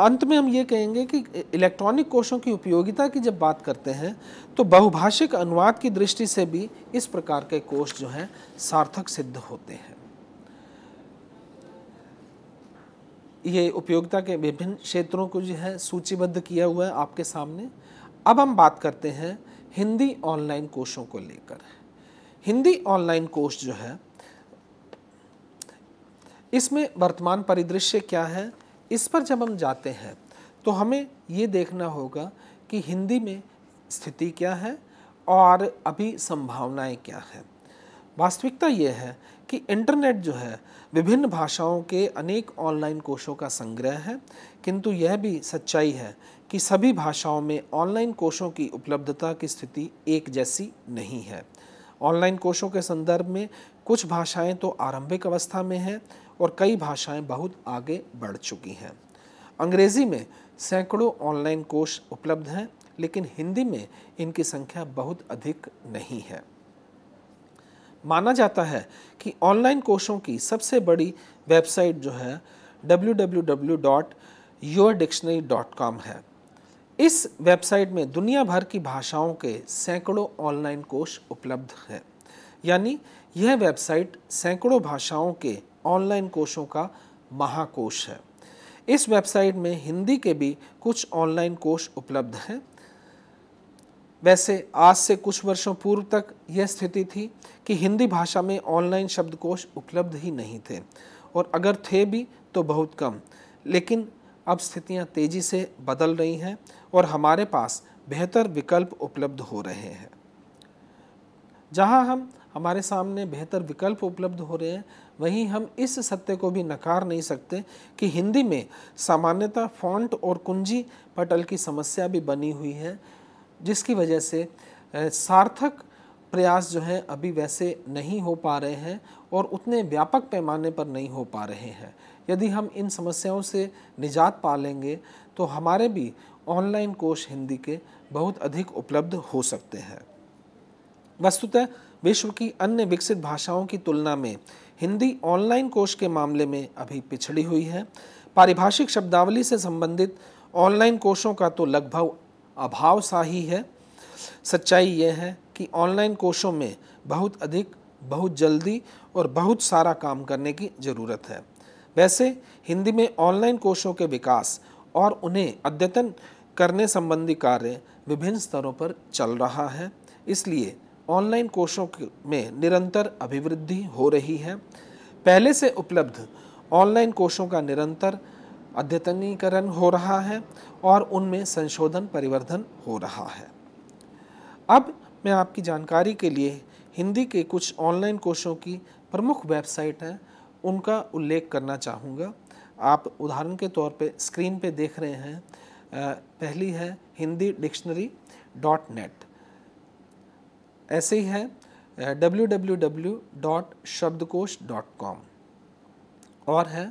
अंत में हम ये कहेंगे कि इलेक्ट्रॉनिक कोषों की उपयोगिता की जब बात करते हैं तो बहुभाषिक अनुवाद की दृष्टि से भी इस प्रकार के कोष जो हैं सार्थक सिद्ध होते हैं ये उपयोगिता के विभिन्न क्षेत्रों को जो है सूचीबद्ध किया हुआ है आपके सामने अब हम बात करते हैं हिंदी ऑनलाइन कोषों को लेकर हिंदी ऑनलाइन कोष जो है इसमें वर्तमान परिदृश्य क्या है इस पर जब हम जाते हैं तो हमें ये देखना होगा कि हिंदी में स्थिति क्या है और अभी संभावनाएं क्या हैं वास्तविकता ये है कि इंटरनेट जो है विभिन्न भाषाओं के अनेक ऑनलाइन कोषों का संग्रह है किंतु यह भी सच्चाई है कि सभी भाषाओं में ऑनलाइन कोषों की उपलब्धता की स्थिति एक जैसी नहीं है ऑनलाइन कोषों के संदर्भ में कुछ भाषाएं तो आरंभिक अवस्था में हैं और कई भाषाएं बहुत आगे बढ़ चुकी हैं अंग्रेज़ी में सैकड़ों ऑनलाइन कोर्स उपलब्ध हैं लेकिन हिंदी में इनकी संख्या बहुत अधिक नहीं है माना जाता है कि ऑनलाइन कोर्सों की सबसे बड़ी वेबसाइट जो है www.yourdictionary.com है इस वेबसाइट में दुनिया भर की भाषाओं के सैकड़ों ऑनलाइन कोर्स उपलब्ध हैं यानी यह वेबसाइट सैकड़ों भाषाओं के ऑनलाइन कोशों का महाकोश है इस वेबसाइट में हिंदी के भी कुछ ऑनलाइन कोश उपलब्ध हैं वैसे आज से कुछ वर्षों पूर्व तक यह स्थिति थी कि हिंदी भाषा में ऑनलाइन शब्दकोश उपलब्ध ही नहीं थे और अगर थे भी तो बहुत कम लेकिन अब स्थितियां तेज़ी से बदल रही हैं और हमारे पास बेहतर विकल्प उपलब्ध हो रहे हैं जहां हम हमारे सामने बेहतर विकल्प उपलब्ध हो रहे हैं वहीं हम इस सत्य को भी नकार नहीं सकते कि हिंदी में सामान्यतः फॉन्ट और कुंजी पटल की समस्या भी बनी हुई है जिसकी वजह से सार्थक प्रयास जो हैं अभी वैसे नहीं हो पा रहे हैं और उतने व्यापक पैमाने पर नहीं हो पा रहे हैं यदि हम इन समस्याओं से निजात पा लेंगे तो हमारे भी ऑनलाइन कोर्स हिंदी के बहुत अधिक उपलब्ध हो सकते हैं वस्तुतः विश्व की अन्य विकसित भाषाओं की तुलना में हिंदी ऑनलाइन कोर्स के मामले में अभी पिछड़ी हुई है पारिभाषिक शब्दावली से संबंधित ऑनलाइन कोर्सों का तो लगभग अभाव सा ही है सच्चाई यह है कि ऑनलाइन कोर्सों में बहुत अधिक बहुत जल्दी और बहुत सारा काम करने की ज़रूरत है वैसे हिंदी में ऑनलाइन कोर्सों के विकास और उन्हें अद्यतन करने संबंधी कार्य विभिन्न स्तरों पर चल रहा है इसलिए ऑनलाइन कोर्सों में निरंतर अभिवृद्धि हो रही है पहले से उपलब्ध ऑनलाइन कोर्सों का निरंतर अद्यतनीकरण हो रहा है और उनमें संशोधन परिवर्धन हो रहा है अब मैं आपकी जानकारी के लिए हिंदी के कुछ ऑनलाइन कोर्सों की प्रमुख वेबसाइट हैं उनका उल्लेख करना चाहूँगा आप उदाहरण के तौर पे स्क्रीन पे देख रहे हैं पहली है हिंदी डिक्शनरी डॉट नेट ऐसे ही है W W W dot Shabdkosh dot com और है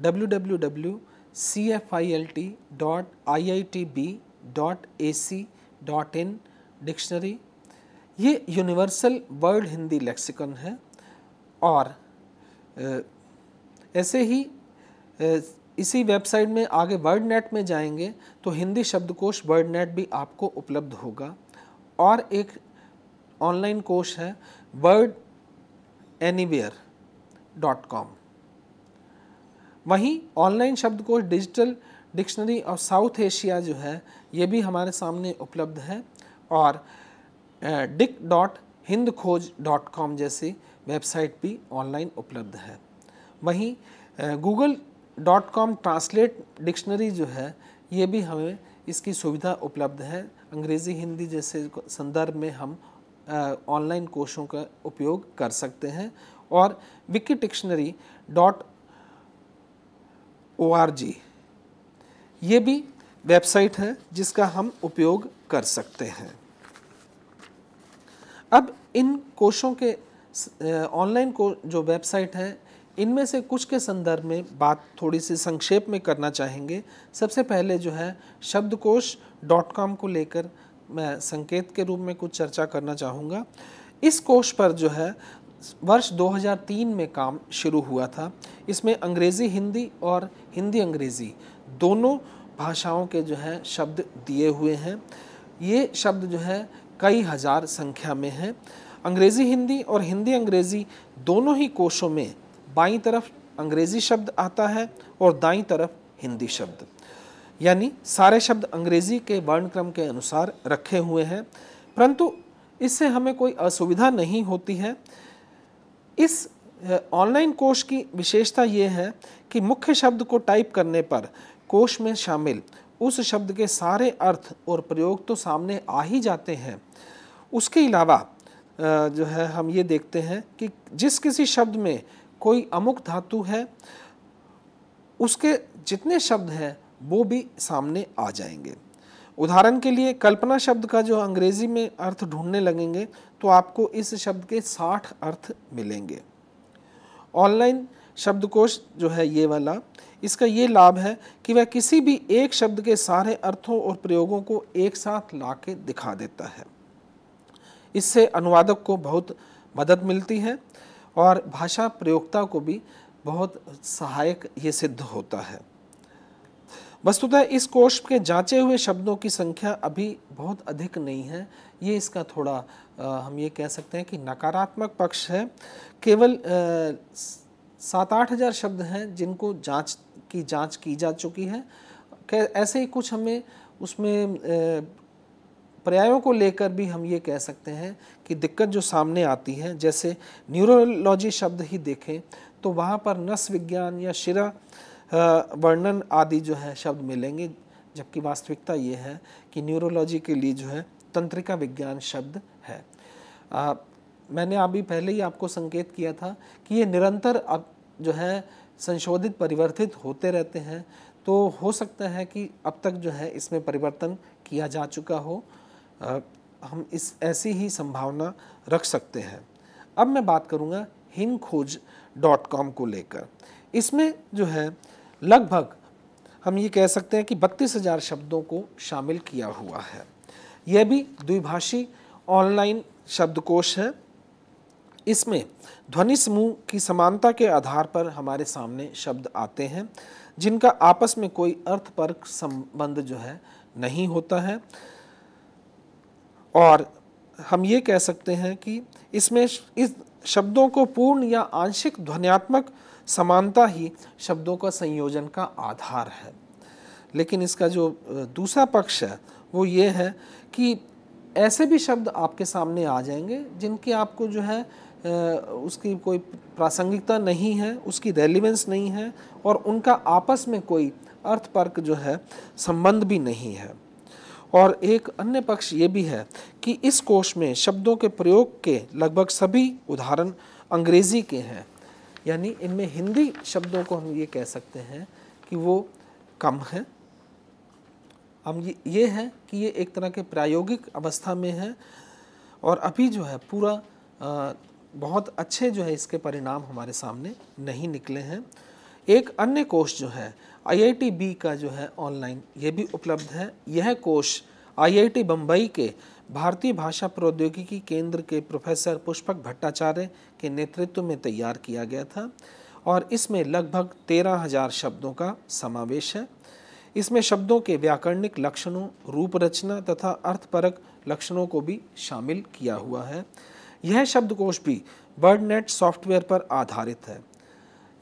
W W W C F I L T dot I I T B dot A C dot in dictionary ये यूनिवर्सल वर्ल्ड हिंदी लेक्सिकन है और ऐसे ही इसी वेबसाइट में आगे वर्ड नेट में जाएंगे तो हिंदी शब्दकोश वर्ड नेट भी आपको उपलब्ध होगा और एक ऑनलाइन कोर्स है वर्ड एनीवेयर डॉट कॉम वहीं ऑनलाइन शब्द कोश digital dictionary of South Asia जो है ये भी हमारे सामने उपलब्ध है और Dick dot Hind Khoj dot com जैसी वेबसाइट भी ऑनलाइन उपलब्ध है वहीं Google dot com translate dictionary जो है ये भी हमें इसकी सुविधा उपलब्ध है अंग्रेज़ी हिंदी जैसे संदर्भ में हम ऑनलाइन कोशों का उपयोग कर सकते हैं और wiki dictionary dot O R G ये भी वेबसाइट है जिसका हम उपयोग कर सकते हैं अब इन कोशों के ऑनलाइन को जो वेबसाइट है इनमें से कुछ के संदर्भ में बात थोड़ी सी संक्षेप में करना चाहेंगे सबसे पहले जो है शब्दकोश डॉट कॉम को लेकर मैं संकेत के रूप में कुछ चर्चा करना चाहूँगा इस कोष पर जो है वर्ष 2003 में काम शुरू हुआ था इसमें अंग्रेज़ी हिंदी और हिंदी अंग्रेज़ी दोनों भाषाओं के जो है शब्द दिए हुए हैं ये शब्द जो है कई हज़ार संख्या में हैं अंग्रेज़ी हिंदी और हिंदी अंग्रेज़ी दोनों ही कोशों में बाई तरफ अंग्रेज़ी शब्द आता है और दाई तरफ हिंदी शब्द यानी सारे शब्द अंग्रेजी के वर्णक्रम के अनुसार रखे हुए हैं परंतु इससे हमें कोई असुविधा नहीं होती है इस ऑनलाइन कोश की विशेषता ये है कि मुख्य शब्द को टाइप करने पर कोश में शामिल उस शब्द के सारे अर्थ और प्रयोग तो सामने आ ही जाते हैं उसके अलावा जो है हम ये देखते हैं कि जिस किसी शब्द में कोई अमुक धातु है उसके जितने शब्द हैं वो भी सामने आ जाएंगे उदाहरण के लिए कल्पना शब्द का जो अंग्रेजी में अर्थ ढूंढने लगेंगे तो आपको इस शब्द के साठ अर्थ मिलेंगे ऑनलाइन शब्दकोश जो है ये वाला इसका ये लाभ है कि वह किसी भी एक शब्द के सारे अर्थों और प्रयोगों को एक साथ ला के दिखा देता है इससे अनुवादक को बहुत मदद मिलती है और भाषा प्रयोगता को भी बहुत सहायक ये सिद्ध होता है वस्तुतः इस कोष के जांचे हुए शब्दों की संख्या अभी बहुत अधिक नहीं है ये इसका थोड़ा आ, हम ये कह सकते हैं कि नकारात्मक पक्ष है केवल सात आठ हज़ार शब्द हैं जिनको जांच की जांच की जा चुकी है ऐसे ही कुछ हमें उसमें पर्यायों को लेकर भी हम ये कह सकते हैं कि दिक्कत जो सामने आती है जैसे न्यूरोलॉजी शब्द ही देखें तो वहाँ पर नस विज्ञान या शिरा वर्णन आदि जो है शब्द मिलेंगे जबकि वास्तविकता ये है कि न्यूरोलॉजी के लिए जो है तंत्रिका विज्ञान शब्द है आ, मैंने अभी पहले ही आपको संकेत किया था कि ये निरंतर अब जो है संशोधित परिवर्तित होते रहते हैं तो हो सकता है कि अब तक जो है इसमें परिवर्तन किया जा चुका हो आ, हम इस ऐसी ही संभावना रख सकते हैं अब मैं बात करूँगा हिंग खोज डॉट कॉम को लेकर इसमें जो है लगभग हम ये कह सकते हैं कि बत्तीस हज़ार शब्दों को शामिल किया हुआ है यह भी द्विभाषी ऑनलाइन शब्दकोश है इसमें ध्वनि समूह की समानता के आधार पर हमारे सामने शब्द आते हैं जिनका आपस में कोई अर्थपरक संबंध जो है नहीं होता है और हम ये कह सकते हैं कि इसमें इस शब्दों को पूर्ण या आंशिक ध्वनियात्मक समानता ही शब्दों का संयोजन का आधार है लेकिन इसका जो दूसरा पक्ष है वो ये है कि ऐसे भी शब्द आपके सामने आ जाएंगे जिनकी आपको जो है उसकी कोई प्रासंगिकता नहीं है उसकी रेलिवेंस नहीं है और उनका आपस में कोई अर्थपर्क जो है संबंध भी नहीं है और एक अन्य पक्ष ये भी है कि इस कोश में शब्दों के प्रयोग के लगभग सभी उदाहरण अंग्रेजी के हैं यानी इनमें हिंदी शब्दों को हम ये कह सकते हैं कि वो कम है हम ये ये है कि ये एक तरह के प्रायोगिक अवस्था में है और अभी जो है पूरा आ, बहुत अच्छे जो है इसके परिणाम हमारे सामने नहीं निकले हैं एक अन्य कोर्स जो है आईआईटी बी का जो है ऑनलाइन ये भी उपलब्ध है यह कोर्स आईआईटी बम्बई के भारतीय भाषा प्रौद्योगिकी केंद्र के प्रोफेसर पुष्पक भट्टाचार्य के नेतृत्व में तैयार किया गया था और इसमें लगभग तेरह हजार शब्दों का समावेश है इसमें शब्दों के व्याकरणिक लक्षणों रूप रचना तथा अर्थपरक लक्षणों को भी शामिल किया हुआ है यह शब्दकोश भी वर्डनेट सॉफ्टवेयर पर आधारित है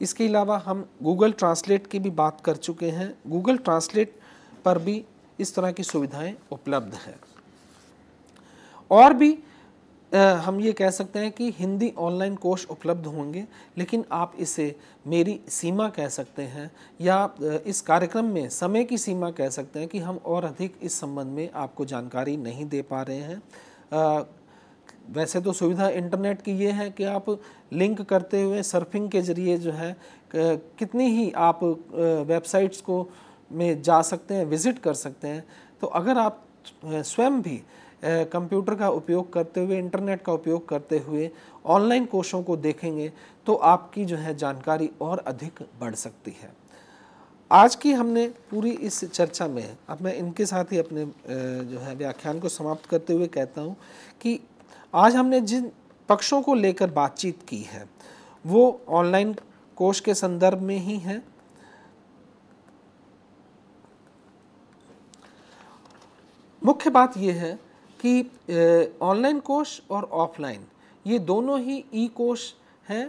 इसके अलावा हम गूगल ट्रांसलेट की भी बात कर चुके हैं गूगल ट्रांसलेट पर भी इस तरह की सुविधाएं उपलब्ध हैं और भी आ, हम ये कह सकते हैं कि हिंदी ऑनलाइन कोर्स उपलब्ध होंगे लेकिन आप इसे मेरी सीमा कह सकते हैं या इस कार्यक्रम में समय की सीमा कह सकते हैं कि हम और अधिक इस संबंध में आपको जानकारी नहीं दे पा रहे हैं आ, वैसे तो सुविधा इंटरनेट की ये है कि आप लिंक करते हुए सर्फिंग के ज़रिए जो है कितनी ही आप वेबसाइट्स को में जा सकते हैं विज़िट कर सकते हैं तो अगर आप स्वयं भी कंप्यूटर का उपयोग करते हुए इंटरनेट का उपयोग करते हुए ऑनलाइन कोर्सों को देखेंगे तो आपकी जो है जानकारी और अधिक बढ़ सकती है आज की हमने पूरी इस चर्चा में अब मैं इनके साथ ही अपने जो है व्याख्यान को समाप्त करते हुए कहता हूँ कि आज हमने जिन पक्षों को लेकर बातचीत की है वो ऑनलाइन कोर्स के संदर्भ में ही है मुख्य बात यह है कि ऑनलाइन कोर्स और ऑफलाइन ये दोनों ही ई कोर्स हैं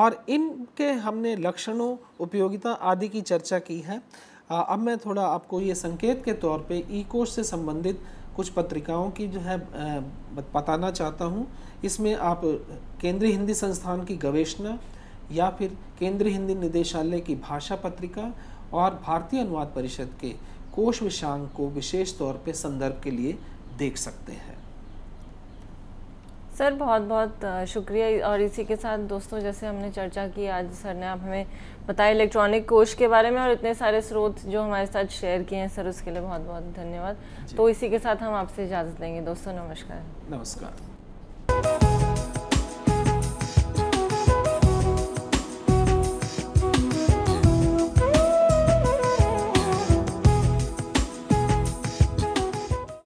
और इनके हमने लक्षणों उपयोगिता आदि की चर्चा की है आ, अब मैं थोड़ा आपको ये संकेत के तौर पे ई कोर्स से संबंधित कुछ पत्रिकाओं की जो है बताना चाहता हूँ इसमें आप केंद्रीय हिंदी संस्थान की गवेशना या फिर केंद्रीय हिंदी निदेशालय की भाषा पत्रिका और भारतीय अनुवाद परिषद के कोश विषांग को विशेष तौर पर संदर्भ के लिए देख सकते हैं सर बहुत बहुत शुक्रिया और इसी के साथ दोस्तों जैसे हमने चर्चा की आज सर ने आप हमें बताया इलेक्ट्रॉनिक कोश के बारे में और इतने सारे स्रोत जो हमारे साथ शेयर किए हैं सर उसके लिए बहुत बहुत धन्यवाद तो इसी के साथ हम आपसे इजाज़त देंगे दोस्तों नमस्कार नमस्कार